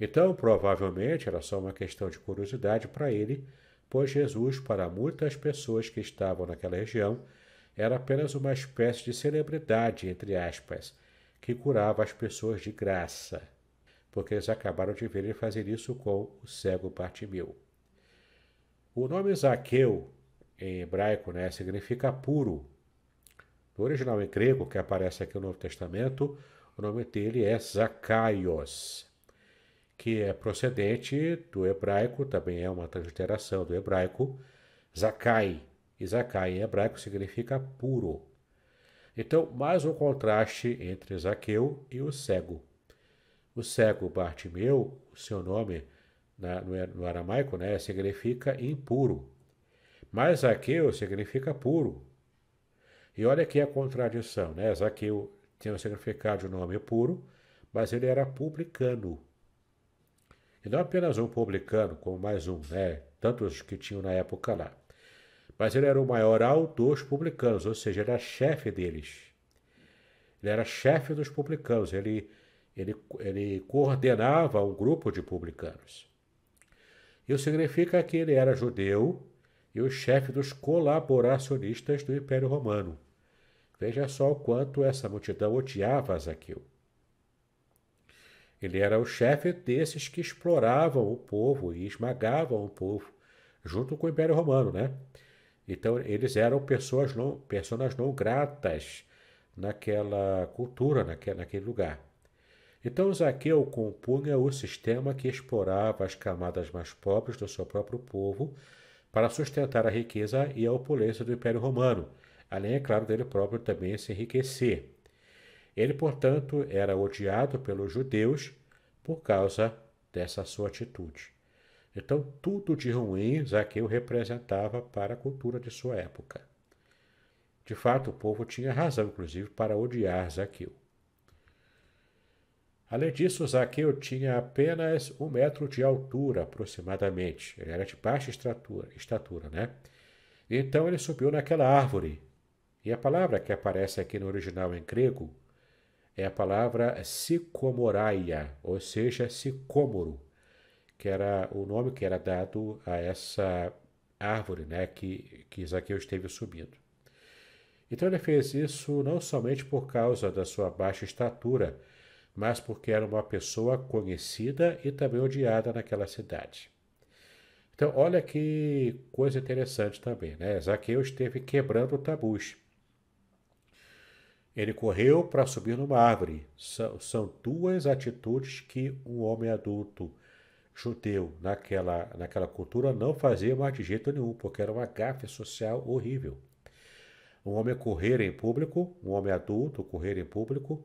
Então, provavelmente, era só uma questão de curiosidade para ele, pois Jesus, para muitas pessoas que estavam naquela região, era apenas uma espécie de celebridade, entre aspas, que curava as pessoas de graça, porque eles acabaram de ver ele fazer isso com o cego Bartimeu. O nome Zaqueu, em hebraico, né, significa puro, original em grego, que aparece aqui no Novo Testamento, o nome dele é Zacaios, que é procedente do hebraico, também é uma transliteração do hebraico, Zakai. E Zakai em hebraico significa puro. Então, mais um contraste entre Zaqueu e o cego. O cego Bartimeu, o seu nome na, no, no aramaico, né, significa impuro. Mas Zaqueu significa puro. E olha aqui a contradição, né? Zaqueu tinha o significado de nome puro, mas ele era publicano. E não apenas um publicano, como mais um, né? Tantos que tinham na época lá. Mas ele era o maior alto dos publicanos, ou seja, ele era chefe deles. Ele era chefe dos publicanos, ele, ele, ele coordenava um grupo de publicanos. Isso significa que ele era judeu e o chefe dos colaboracionistas do Império Romano. Veja só o quanto essa multidão odiava Zaqueu. Ele era o chefe desses que exploravam o povo e esmagavam o povo, junto com o Império Romano, né? Então, eles eram pessoas não, personas não gratas naquela cultura, naquele, naquele lugar. Então, Zaqueu compunha o sistema que explorava as camadas mais pobres do seu próprio povo para sustentar a riqueza e a opulência do Império Romano – além, é claro, dele próprio também se enriquecer. Ele, portanto, era odiado pelos judeus por causa dessa sua atitude. Então, tudo de ruim Zaqueu representava para a cultura de sua época. De fato, o povo tinha razão, inclusive, para odiar Zaqueu. Além disso, Zaqueu tinha apenas um metro de altura, aproximadamente. Ele era de baixa estatura, estatura né? Então ele subiu naquela árvore e a palavra que aparece aqui no original em grego é a palavra sicomoraia, ou seja, sicômoro, que era o nome que era dado a essa árvore né, que, que Zaqueu esteve subindo. Então ele fez isso não somente por causa da sua baixa estatura, mas porque era uma pessoa conhecida e também odiada naquela cidade. Então olha que coisa interessante também, né? Zaqueu esteve quebrando tabus. Ele correu para subir numa árvore. São, são duas atitudes que um homem adulto judeu naquela, naquela cultura não fazia mais de jeito nenhum, porque era uma gafe social horrível. Um homem correr em público, um homem adulto correr em público,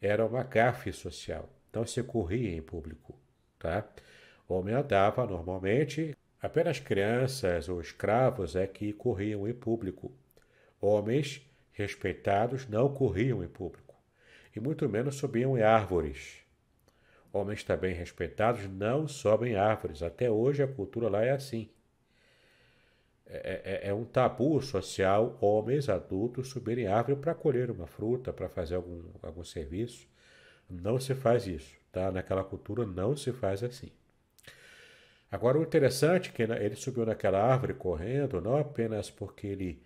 era uma gafe social. Então se corria em público. Tá? O homem andava normalmente, apenas crianças ou escravos é que corriam em público. Homens respeitados não corriam em público, e muito menos subiam em árvores. Homens também respeitados não sobem árvores. Até hoje a cultura lá é assim. É, é, é, é um tabu social homens adultos subirem árvore para colher uma fruta, para fazer algum, algum serviço. Não se faz isso, tá? Naquela cultura não se faz assim. Agora, o interessante é que né, ele subiu naquela árvore correndo, não apenas porque ele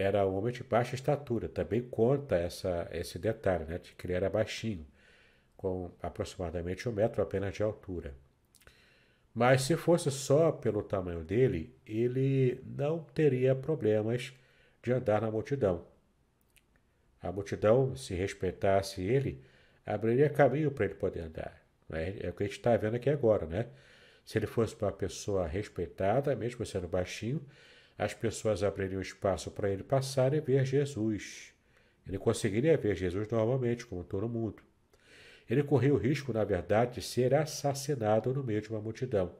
era um homem de baixa estatura. Também conta essa, esse detalhe, né, de que ele era baixinho, com aproximadamente um metro apenas de altura. Mas se fosse só pelo tamanho dele, ele não teria problemas de andar na multidão. A multidão, se respeitasse ele, abriria caminho para ele poder andar. Né? É o que a gente está vendo aqui agora, né? Se ele fosse uma pessoa respeitada, mesmo sendo baixinho, as pessoas abririam espaço para ele passar e ver Jesus. Ele conseguiria ver Jesus novamente, como todo mundo. Ele corria o risco, na verdade, de ser assassinado no meio de uma multidão,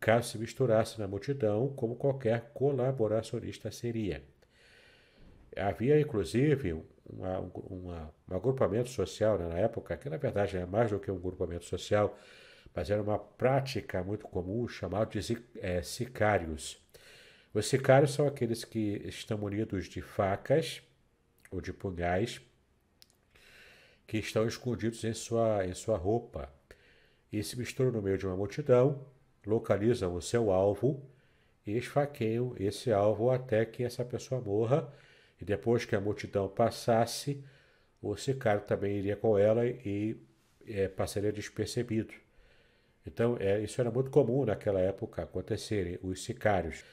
caso se misturasse na multidão, como qualquer colaboracionista seria. Havia, inclusive, uma, uma, um agrupamento social né, na época, que na verdade era é mais do que um agrupamento social, mas era uma prática muito comum chamada de é, sicários os sicários são aqueles que estão munidos de facas ou de punhais que estão escondidos em sua, em sua roupa e se misturam no meio de uma multidão, localizam o seu alvo e esfaqueiam esse alvo até que essa pessoa morra. E depois que a multidão passasse, o sicário também iria com ela e é, passaria despercebido. Então, é, isso era muito comum naquela época acontecerem os sicários.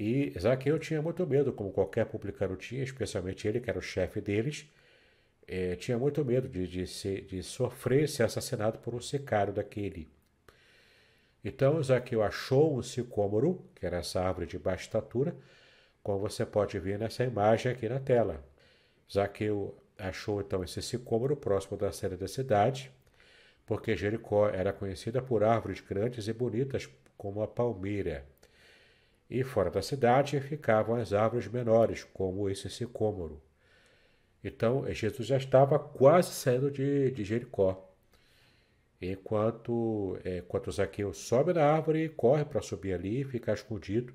E Zaqueu tinha muito medo, como qualquer publicano tinha, especialmente ele, que era o chefe deles, é, tinha muito medo de, de, ser, de sofrer ser assassinado por um sicário daquele. Então Zaqueu achou um sicômoro, que era essa árvore de baixa estatura, como você pode ver nessa imagem aqui na tela. Zaqueu achou então esse sicômoro próximo da sede da cidade, porque Jericó era conhecida por árvores grandes e bonitas como a palmeira e fora da cidade ficavam as árvores menores, como esse sicômoro. Então Jesus já estava quase saindo de, de Jericó. Enquanto, enquanto é, Zaqueu sobe na árvore e corre para subir ali e ficar escondido,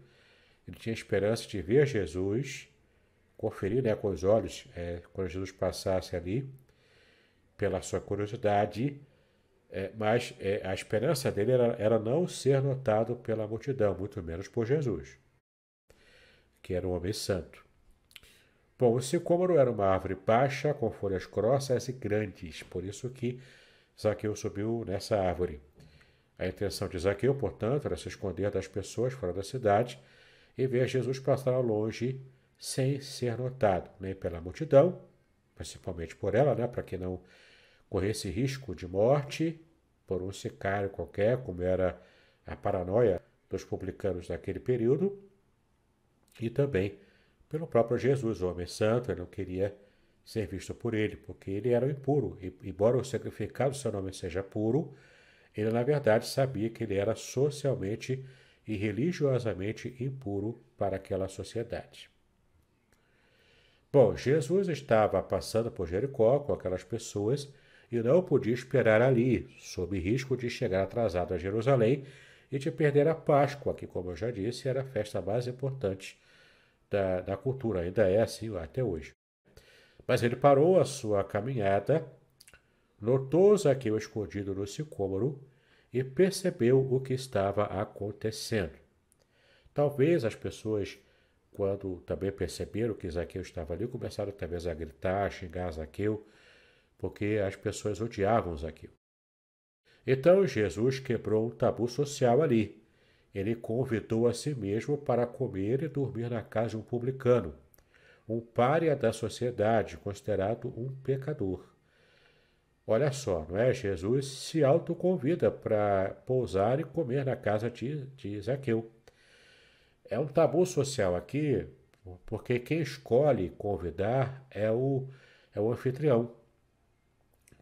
ele tinha esperança de ver Jesus, conferir né, com os olhos é, quando Jesus passasse ali, pela sua curiosidade, é, mas é, a esperança dele era, era não ser notado pela multidão, muito menos por Jesus, que era um homem santo. Bom, o sicômoro era uma árvore baixa, com folhas grossas e grandes, por isso que Zaqueu subiu nessa árvore. A intenção de Zaqueu, portanto, era se esconder das pessoas fora da cidade e ver Jesus passar longe sem ser notado, nem pela multidão, principalmente por ela, né, para que não corresse risco de morte por um sicário qualquer, como era a paranoia dos publicanos naquele período, e também pelo próprio Jesus, o homem santo, ele não queria ser visto por ele, porque ele era impuro, e, embora o sacrificado do seu nome seja puro, ele na verdade sabia que ele era socialmente e religiosamente impuro para aquela sociedade. Bom, Jesus estava passando por Jericó com aquelas pessoas e não podia esperar ali, sob risco de chegar atrasado a Jerusalém e de perder a Páscoa, que, como eu já disse, era a festa mais importante da, da cultura, ainda é assim até hoje. Mas ele parou a sua caminhada, notou Zaqueu escondido no sicômoro e percebeu o que estava acontecendo. Talvez as pessoas, quando também perceberam que Zaqueu estava ali, começaram talvez a gritar, a xingar Zaqueu, porque as pessoas odiavam os Então Jesus quebrou um tabu social ali. Ele convidou a si mesmo para comer e dormir na casa de um publicano, um pária da sociedade, considerado um pecador. Olha só, não é? Jesus se autoconvida para pousar e comer na casa de, de Zaqueu. É um tabu social aqui, porque quem escolhe convidar é o, é o anfitrião.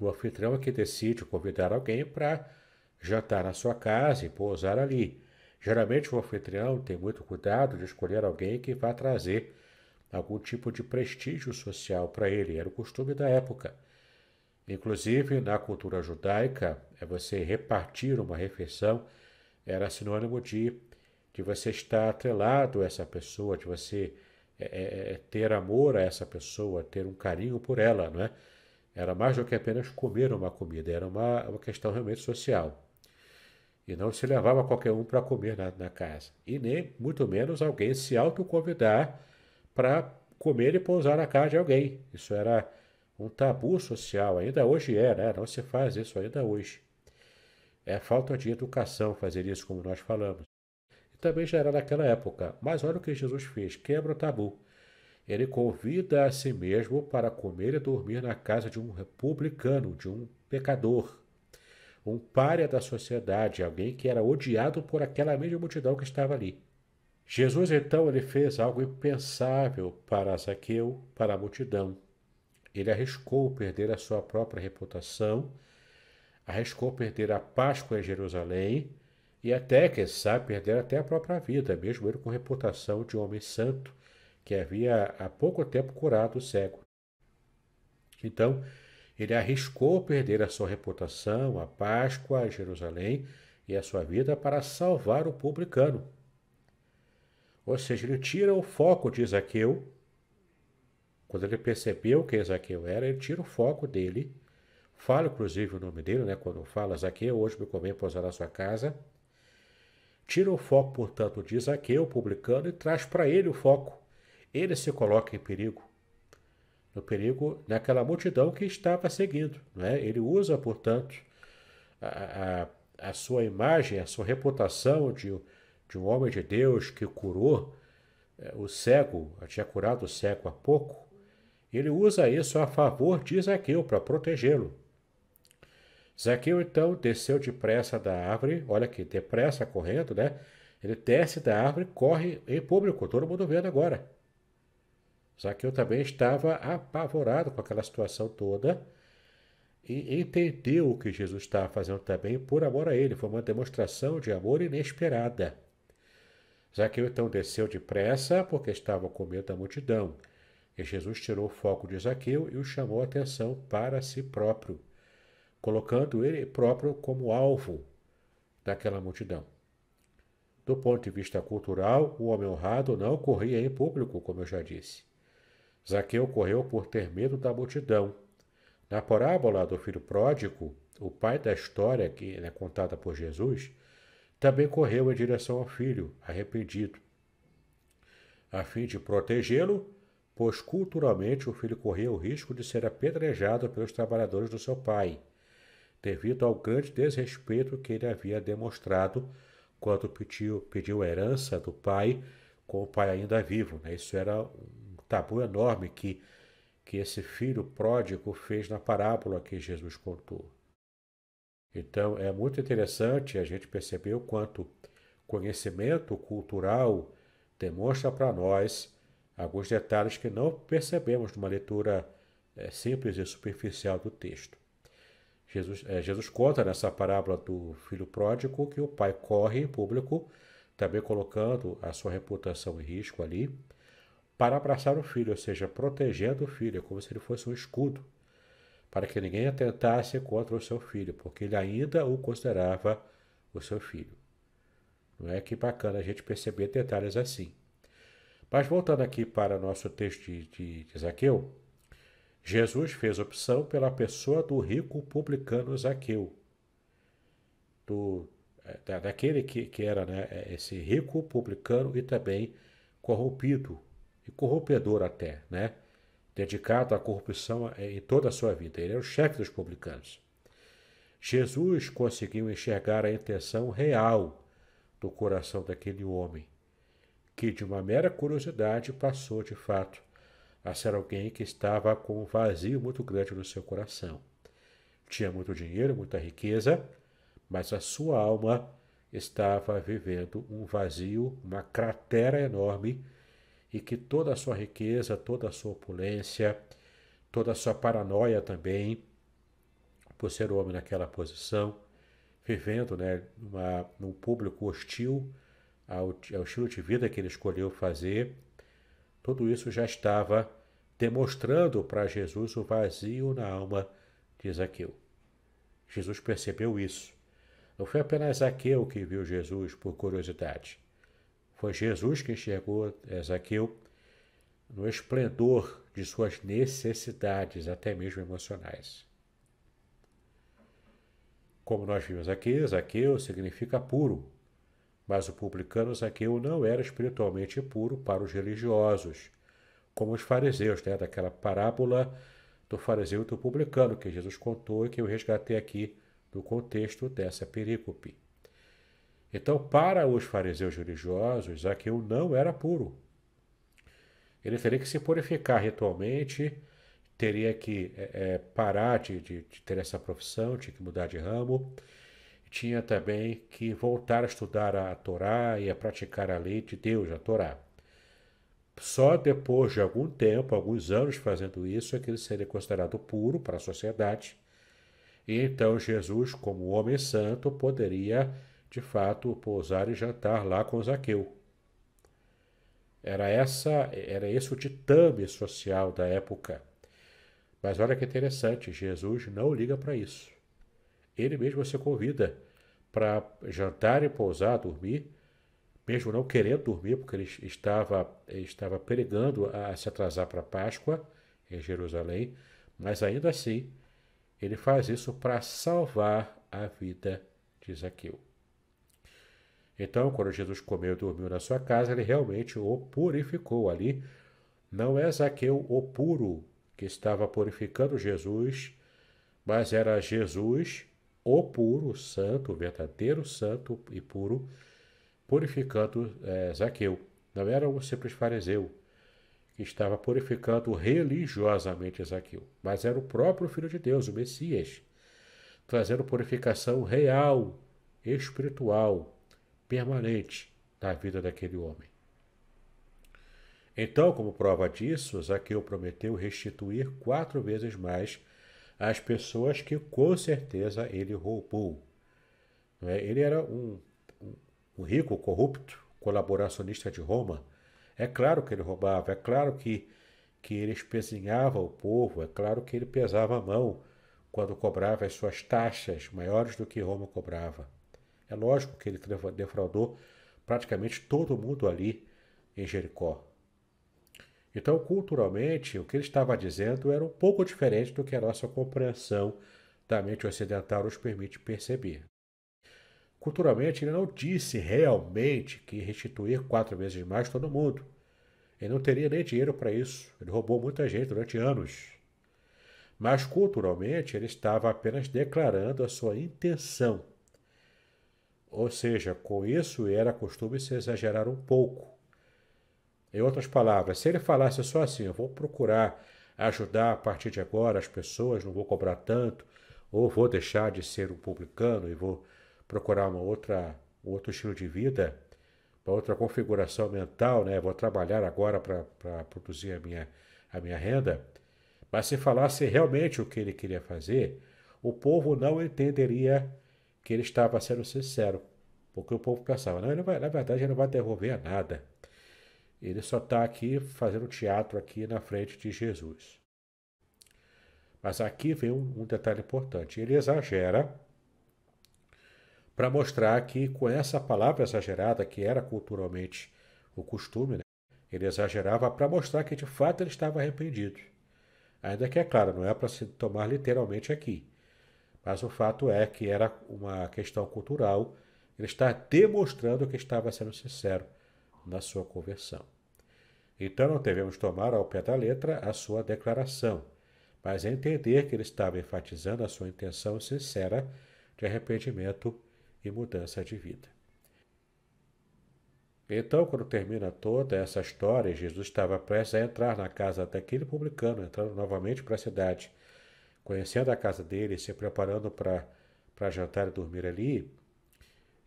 O anfitrião é que decide convidar alguém para jantar na sua casa e pousar ali. Geralmente o anfitrião tem muito cuidado de escolher alguém que vá trazer algum tipo de prestígio social para ele, era o costume da época. Inclusive, na cultura judaica, é você repartir uma refeição era sinônimo de, que você estar atrelado a essa pessoa, de você é, é, é, ter amor a essa pessoa, ter um carinho por ela, não é? Era mais do que apenas comer uma comida, era uma, uma questão realmente social. E não se levava qualquer um para comer na, na, casa. E nem, muito menos, alguém se autoconvidar para comer e pousar na casa de alguém. Isso era um tabu social, ainda hoje é, né? Não se faz isso ainda hoje. É falta de educação fazer isso, como nós falamos. E também já era naquela época. Mas olha o que Jesus fez: quebra o tabu. Ele convida a si mesmo para comer e dormir na casa de um republicano, de um pecador, um páreo da sociedade, alguém que era odiado por aquela mesma multidão que estava ali. Jesus então ele fez algo impensável para Zaqueu, para a multidão. Ele arriscou perder a sua própria reputação, arriscou perder a Páscoa em Jerusalém e até, quem sabe, perder até a própria vida, mesmo ele com reputação de homem santo que havia há pouco tempo curado o cego. Então, ele arriscou perder a sua reputação, a Páscoa, a Jerusalém e a sua vida para salvar o publicano. Ou seja, ele tira o foco de Isaqueu. Quando ele percebeu quem Isaqueu era, ele tira o foco dele. Fala, inclusive, o nome dele, né? quando fala Isaqueu, hoje me convém pousar na sua casa. Tira o foco, portanto, de Isaqueu, publicano, e traz para ele o foco ele se coloca em perigo. No perigo naquela multidão que estava seguindo. é? Ele usa, portanto, a, a, a sua imagem, a sua reputação de, de um homem de Deus que curou é, o cego, tinha curado o cego há pouco, ele usa isso a favor de Zaqueu para protegê-lo. Zaqueu então desceu depressa da árvore, olha aqui, depressa correndo, né? Ele desce da árvore, corre em público, todo mundo vendo agora. Zaqueu também estava apavorado com aquela situação toda e entendeu o que Jesus estava fazendo também por amor a ele. Foi uma demonstração de amor inesperada. Zaqueu então desceu depressa porque estava com medo da multidão. E Jesus tirou o foco de Zaqueu e o chamou a atenção para si próprio, colocando ele próprio como alvo daquela multidão. Do ponto de vista cultural, o homem honrado não corria em público, como eu já disse. Zaqueu correu por ter medo da multidão. Na parábola do filho pródigo, o pai da história, que é contada por Jesus, também correu em direção ao filho, arrependido. A fim de protegê-lo, pois culturalmente o filho corria o risco de ser apedrejado pelos trabalhadores do seu pai, devido ao grande desrespeito que ele havia demonstrado quando pediu, pediu herança do pai com o pai ainda vivo. Né? Isso era tabu enorme que, que esse filho pródigo fez na parábola que Jesus contou. Então é muito interessante a gente perceber o quanto conhecimento cultural demonstra para nós alguns detalhes que não percebemos numa leitura é, simples e superficial do texto. Jesus, é, Jesus conta nessa parábola do filho pródigo que o pai corre em público, também colocando a sua reputação em risco ali, para abraçar o filho, ou seja, protegendo o filho, é como se ele fosse um escudo, para que ninguém atentasse contra o seu filho, porque ele ainda o considerava o seu filho. Não é que bacana a gente perceber detalhes assim. Mas voltando aqui para nosso texto de, de, de Zaqueu, Jesus fez opção pela pessoa do rico publicano Zaqueu, do, eh, da, daquele que, que era né, eh, esse rico publicano e também corrompido, e corrompedor até, né? dedicado à corrupção é, em toda a sua vida. Ele era é o chefe dos publicanos. Jesus conseguiu enxergar a intenção real do coração daquele homem, que de uma mera curiosidade passou de fato a ser alguém que estava com um vazio muito grande no seu coração. Tinha muito dinheiro, muita riqueza, mas a sua alma estava vivendo um vazio, uma cratera enorme e que toda a sua riqueza, toda a sua opulência, toda a sua paranoia também, por ser homem naquela posição, vivendo né, uma, num público hostil ao, ao estilo de vida que ele escolheu fazer, tudo isso já estava demonstrando para Jesus o vazio na alma de Zaqueu. Jesus percebeu isso. Não foi apenas Zaqueu que viu Jesus por curiosidade. Foi Jesus que enxergou Zaqueu no esplendor de suas necessidades, até mesmo emocionais. Como nós vimos aqui, Zaqueu significa puro, mas o publicano Zaqueu não era espiritualmente puro para os religiosos, como os fariseus, né? daquela parábola do fariseu e do publicano que Jesus contou e que eu resgatei aqui do contexto dessa perícope. Então, para os fariseus religiosos, Zaqueu não era puro. Ele teria que se purificar ritualmente, teria que é, é, parar de, de, de ter essa profissão, tinha que mudar de ramo, tinha também que voltar a estudar a Torá e a praticar a lei de Deus, a Torá. Só depois de algum tempo, alguns anos fazendo isso, é que ele seria considerado puro para a sociedade. E então Jesus, como homem santo, poderia de fato, pousar e jantar lá com Zaqueu. Era, essa, era esse o ditame social da época. Mas olha que interessante, Jesus não liga para isso. Ele mesmo se convida para jantar e pousar, dormir, mesmo não querendo dormir, porque ele estava, estava pregando a se atrasar para Páscoa em Jerusalém, mas ainda assim, ele faz isso para salvar a vida de Zaqueu. Então, quando Jesus comeu e dormiu na sua casa, ele realmente o purificou ali. Não é Zaqueu o puro que estava purificando Jesus, mas era Jesus o puro, santo, o verdadeiro santo e puro, purificando é, Zaqueu. Não era um simples fariseu que estava purificando religiosamente Zaqueu, mas era o próprio Filho de Deus, o Messias, trazendo purificação real, espiritual, permanente na vida daquele homem. Então, como prova disso, Zaqueu prometeu restituir quatro vezes mais às pessoas que com certeza ele roubou. É? Ele era um, um rico, corrupto, colaboracionista de Roma. É claro que ele roubava, é claro que, que ele espezinhava o povo, é claro que ele pesava a mão quando cobrava as suas taxas maiores do que Roma cobrava. É lógico que ele defraudou praticamente todo mundo ali em Jericó. Então, culturalmente, o que ele estava dizendo era um pouco diferente do que a nossa compreensão da mente ocidental nos permite perceber. Culturalmente, ele não disse realmente que restituir quatro vezes mais todo mundo. Ele não teria nem dinheiro para isso. Ele roubou muita gente durante anos. Mas culturalmente, ele estava apenas declarando a sua intenção ou seja, com isso era costume se exagerar um pouco. Em outras palavras, se ele falasse só assim, eu vou procurar ajudar a partir de agora as pessoas, não vou cobrar tanto, ou vou deixar de ser um publicano e vou procurar uma outra, um outro estilo de vida, uma outra configuração mental, né? vou trabalhar agora para produzir a minha, a minha renda. Mas se falasse realmente o que ele queria fazer, o povo não entenderia que ele estava sendo sincero, porque o povo pensava, não, ele vai, na verdade ele não vai devolver nada. Ele só está aqui fazendo teatro aqui na frente de Jesus. Mas aqui vem um, um detalhe importante. Ele exagera para mostrar que com essa palavra exagerada, que era culturalmente o costume, né? ele exagerava para mostrar que de fato ele estava arrependido. Ainda que, é claro, não é para se tomar literalmente aqui. Mas o fato é que era uma questão cultural. Ele está demonstrando que estava sendo sincero na sua conversão. Então não devemos tomar ao pé da letra a sua declaração, mas entender que ele estava enfatizando a sua intenção sincera de arrependimento e mudança de vida. Então, quando termina toda essa história, Jesus estava prestes a entrar na casa daquele publicano, entrando novamente para a cidade conhecendo a casa dele, se preparando para jantar e dormir ali,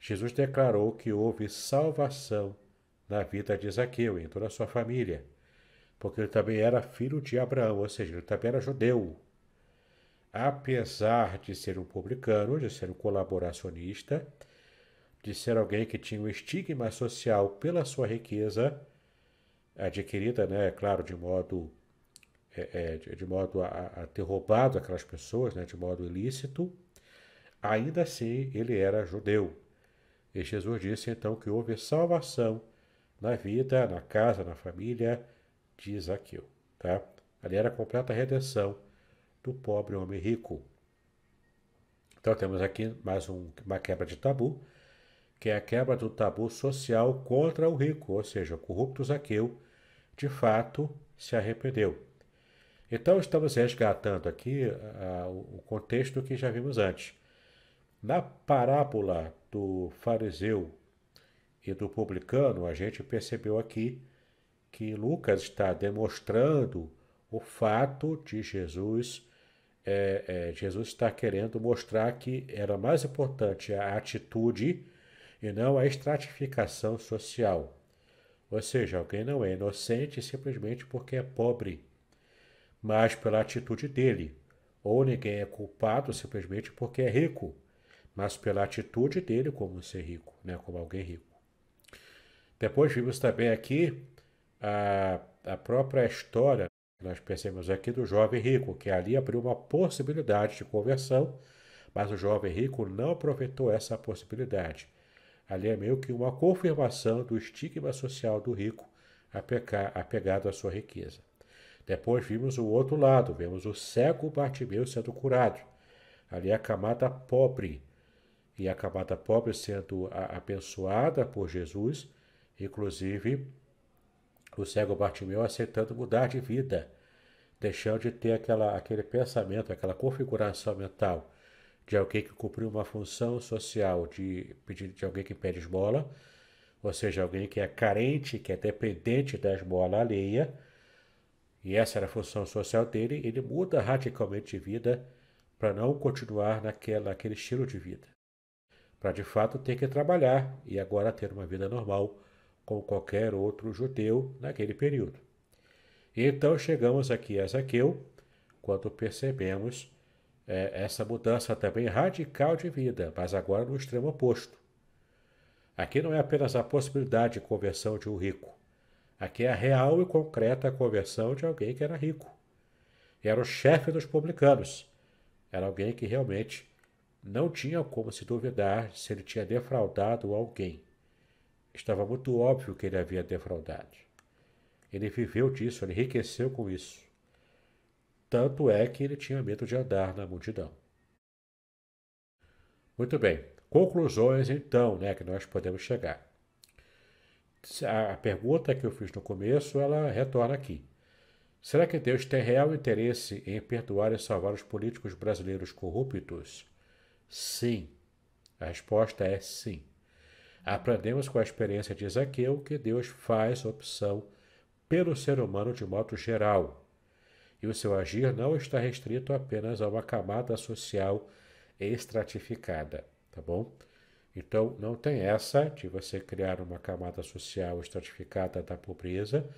Jesus declarou que houve salvação na vida de Zaqueu e em toda a sua família, porque ele também era filho de Abraão, ou seja, ele também era judeu. Apesar de ser um publicano, de ser um colaboracionista, de ser alguém que tinha um estigma social pela sua riqueza, adquirida, né, claro, de modo é, é, de, de, modo a, a, ter roubado aquelas pessoas, né, de modo ilícito, ainda assim ele era judeu. E Jesus disse então que houve salvação na vida, na casa, na família de Zaqueu. Tá? Ali era a completa redenção do pobre homem rico. Então temos aqui mais um, uma quebra de tabu, que é a quebra do tabu social contra o rico, ou seja, o corrupto Zaqueu de fato se arrependeu. Então, estamos resgatando aqui o contexto que já vimos antes. Na parábola do fariseu e do publicano, a gente percebeu aqui que Lucas está demonstrando o fato de Jesus. É, é, Jesus está querendo mostrar que era mais importante a atitude e não a estratificação social. Ou seja, alguém não é inocente simplesmente porque é pobre mas pela atitude dele. Ou ninguém é culpado simplesmente porque é rico, mas pela atitude dele como ser rico, né? como alguém rico. Depois vimos também aqui a, a própria história que nós percebemos aqui do jovem rico, que ali abriu uma possibilidade de conversão, mas o jovem rico não aproveitou essa possibilidade. Ali é meio que uma confirmação do estigma social do rico apegado à sua riqueza. Depois vimos o outro lado, vemos o cego Bartimeu sendo curado. Ali é a camada pobre, e a camada pobre sendo abençoada por Jesus, inclusive o cego Bartimeu aceitando mudar de vida, deixando de ter aquela, aquele pensamento, aquela configuração mental de alguém que cumpriu uma função social, de, de, de alguém que pede esmola, ou seja, alguém que é carente, que é dependente da esmola alheia, e essa era a função social dele, ele muda radicalmente de vida para não continuar naquela, naquele estilo de vida. Para de fato ter que trabalhar e agora ter uma vida normal, como qualquer outro judeu naquele período. E então chegamos aqui a Zaqueu, quando percebemos é, essa mudança também radical de vida, mas agora no extremo oposto. Aqui não é apenas a possibilidade de conversão de um rico, Aqui é a real e concreta conversão de alguém que era rico. Era o chefe dos publicanos. Era alguém que realmente não tinha como se duvidar se ele tinha defraudado alguém. Estava muito óbvio que ele havia defraudado. Ele viveu disso, ele enriqueceu com isso. Tanto é que ele tinha medo de andar na multidão. Muito bem, conclusões então né, que nós podemos chegar a pergunta que eu fiz no começo, ela retorna aqui. Será que Deus tem real interesse em perdoar e salvar os políticos brasileiros corruptos? Sim. A resposta é sim. Aprendemos com a experiência de Zaqueu que Deus faz opção pelo ser humano de modo geral. E o seu agir não está restrito apenas a uma camada social estratificada, tá bom? Então, não tem essa de você criar uma camada social estratificada da pobreza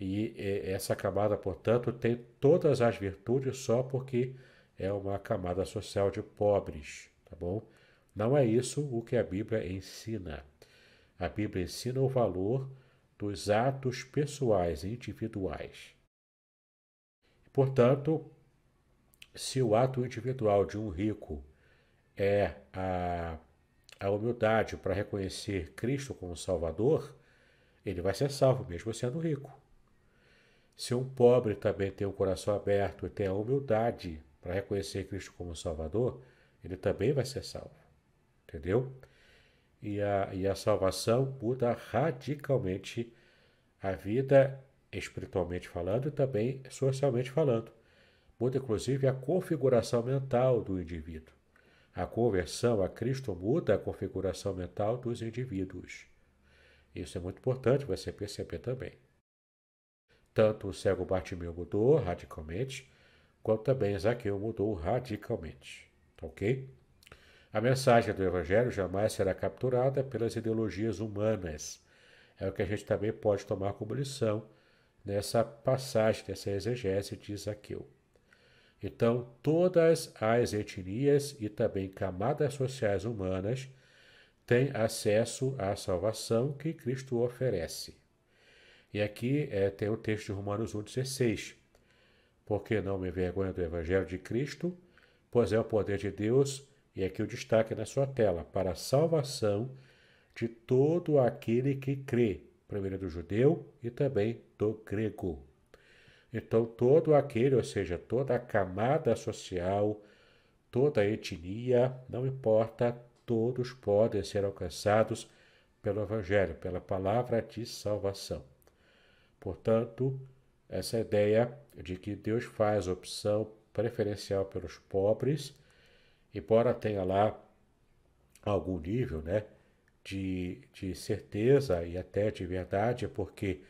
e essa camada, portanto, tem todas as virtudes só porque é uma camada social de pobres, tá bom? Não é isso o que a Bíblia ensina. A Bíblia ensina o valor dos atos pessoais, individuais. Portanto, se o ato individual de um rico é a a humildade para reconhecer Cristo como Salvador, ele vai ser salvo, mesmo sendo rico. Se um pobre também tem o coração aberto e tem a humildade para reconhecer Cristo como Salvador, ele também vai ser salvo. Entendeu? E a, e a salvação muda radicalmente a vida espiritualmente falando e também socialmente falando. Muda inclusive a configuração mental do indivíduo. A conversão a Cristo muda a configuração mental dos indivíduos. Isso é muito importante você perceber também. Tanto o cego Bartimeu mudou radicalmente, quanto também Zaqueu mudou radicalmente. Tá ok? A mensagem do Evangelho jamais será capturada pelas ideologias humanas. É o que a gente também pode tomar como lição nessa passagem, nessa exegese de Zaqueu. Então, todas as etnias e também camadas sociais humanas têm acesso à salvação que Cristo oferece. E aqui é, tem o texto de Romanos 1,16. Porque não me envergonho do Evangelho de Cristo, pois é o poder de Deus, e aqui o destaque na sua tela, para a salvação de todo aquele que crê, primeiro do judeu e também do grego. Então, todo aquele, ou seja, toda a camada social, toda a etnia, não importa, todos podem ser alcançados pelo Evangelho, pela palavra de salvação. Portanto, essa é ideia de que Deus faz opção preferencial pelos pobres, embora tenha lá algum nível né, de, de certeza e até de verdade, porque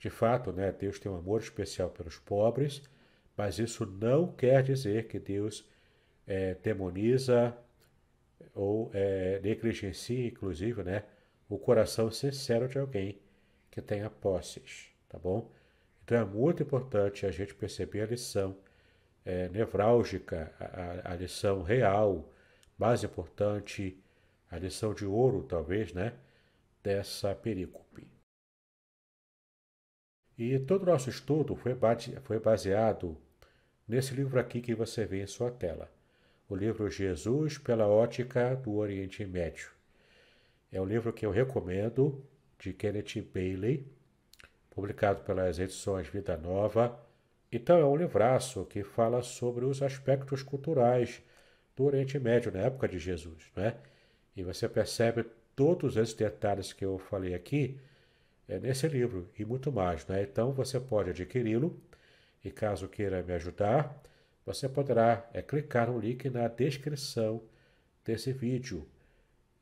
de fato, né, Deus tem um amor especial pelos pobres, mas isso não quer dizer que Deus é, demoniza ou é, negligencia, inclusive, né, o coração sincero de alguém que tenha posses, tá bom? Então é muito importante a gente perceber a lição é, nevrálgica, a, a, lição real, mais importante, a lição de ouro, talvez, né, dessa perícope. E todo o nosso estudo foi, base, foi baseado nesse livro aqui que você vê em sua tela. O livro Jesus pela ótica do Oriente Médio. É um livro que eu recomendo, de Kenneth Bailey, publicado pelas edições Vida Nova. Então, é um livraço que fala sobre os aspectos culturais do Oriente Médio na época de Jesus. Né? E você percebe todos esses detalhes que eu falei aqui é, nesse livro e muito mais. Né? Então você pode adquiri-lo e caso queira me ajudar, você poderá é, clicar no link na descrição desse vídeo.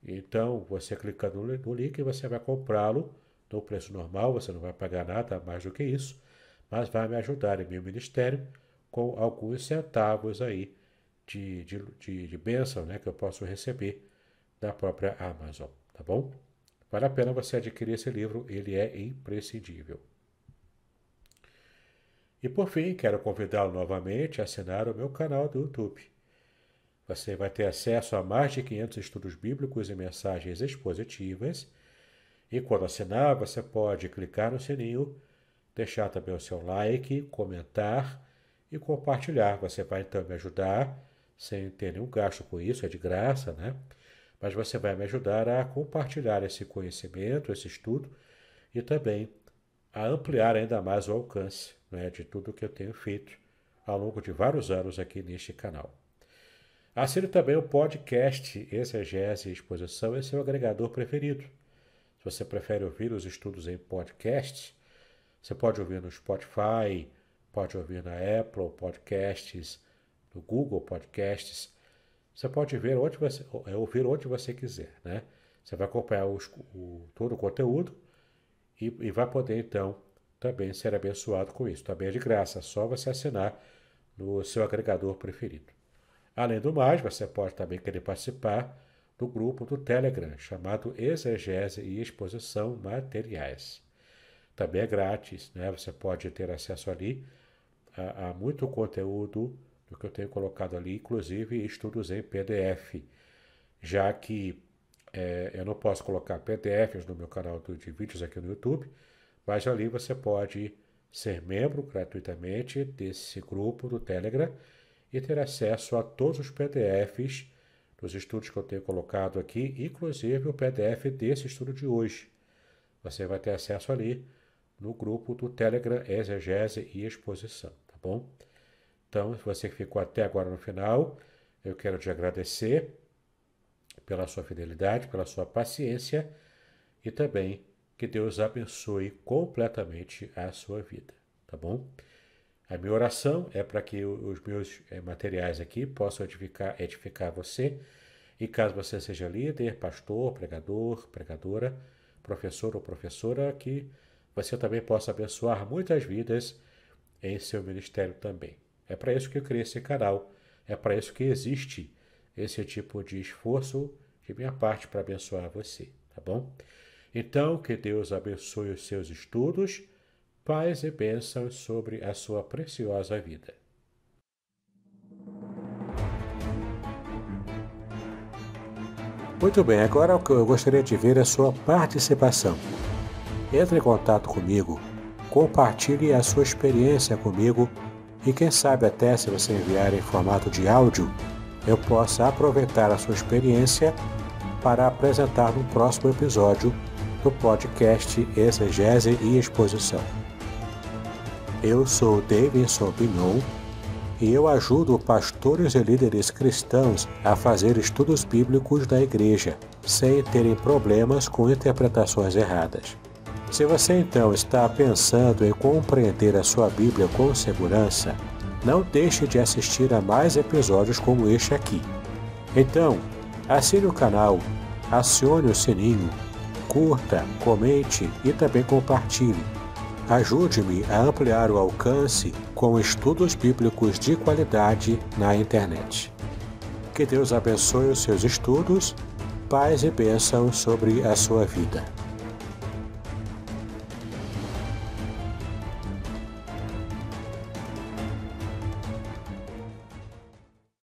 Então você clicando no link você vai comprá-lo no preço normal, você não vai pagar nada mais do que isso, mas vai me ajudar em meu ministério com alguns centavos aí de, de, de, de bênção né, que eu posso receber da própria Amazon, tá bom? Vale a pena você adquirir esse livro, ele é imprescindível. E por fim, quero convidá-lo novamente a assinar o meu canal do YouTube. Você vai ter acesso a mais de 500 estudos bíblicos e mensagens expositivas. E quando assinar, você pode clicar no sininho, deixar também o seu like, comentar e compartilhar. Você vai então me ajudar sem ter nenhum gasto com isso, é de graça, né? mas você vai me ajudar a compartilhar esse conhecimento, esse estudo e também a ampliar ainda mais o alcance né, de tudo que eu tenho feito ao longo de vários anos aqui neste canal. Assine também o podcast Exegese e Exposição, esse é o agregador preferido. Se você prefere ouvir os estudos em podcast, você pode ouvir no Spotify, pode ouvir na Apple Podcasts, no Google Podcasts, você pode ver onde você, é, ouvir onde você quiser, né? Você vai acompanhar os, o, todo o conteúdo e, e, vai poder, então, também ser abençoado com isso. Também é de graça, só você assinar no seu agregador preferido. Além do mais, você pode também querer participar do grupo do Telegram, chamado Exegese e Exposição Materiais. Também é grátis, né? Você pode ter acesso ali a, a muito conteúdo do que eu tenho colocado ali, inclusive estudos em PDF, já que é, eu não posso colocar PDFs no meu canal de vídeos aqui no YouTube, mas ali você pode ser membro gratuitamente desse grupo do Telegram e ter acesso a todos os PDFs dos estudos que eu tenho colocado aqui, inclusive o PDF desse estudo de hoje. Você vai ter acesso ali no grupo do Telegram Exegese e Exposição, tá bom? Então, você que ficou até agora no final, eu quero te agradecer pela sua fidelidade, pela sua paciência e também que Deus abençoe completamente a sua vida, tá bom? A minha oração é para que os meus eh, materiais aqui possam edificar, edificar você. E caso você seja líder, pastor, pregador, pregadora, professor ou professora, que você também possa abençoar muitas vidas em seu ministério também. É para isso que eu criei esse canal. É para isso que existe esse tipo de esforço de minha parte para abençoar você, tá bom? Então, que Deus abençoe os seus estudos, paz e bênçãos sobre a sua preciosa vida. Muito bem, agora o que eu gostaria de ver é a sua participação. Entre em contato comigo, compartilhe a sua experiência comigo e quem sabe até se você enviar em formato de áudio, eu possa aproveitar a sua experiência para apresentar no próximo episódio do podcast Exegese e Exposição. Eu sou Davidson Binon e eu ajudo pastores e líderes cristãos a fazer estudos bíblicos da igreja, sem terem problemas com interpretações erradas. Se você então está pensando em compreender a sua Bíblia com segurança, não deixe de assistir a mais episódios como este aqui. Então, assine o canal, acione o sininho, curta, comente e também compartilhe. Ajude-me a ampliar o alcance com estudos bíblicos de qualidade na internet. Que Deus abençoe os seus estudos, paz e bênção sobre a sua vida.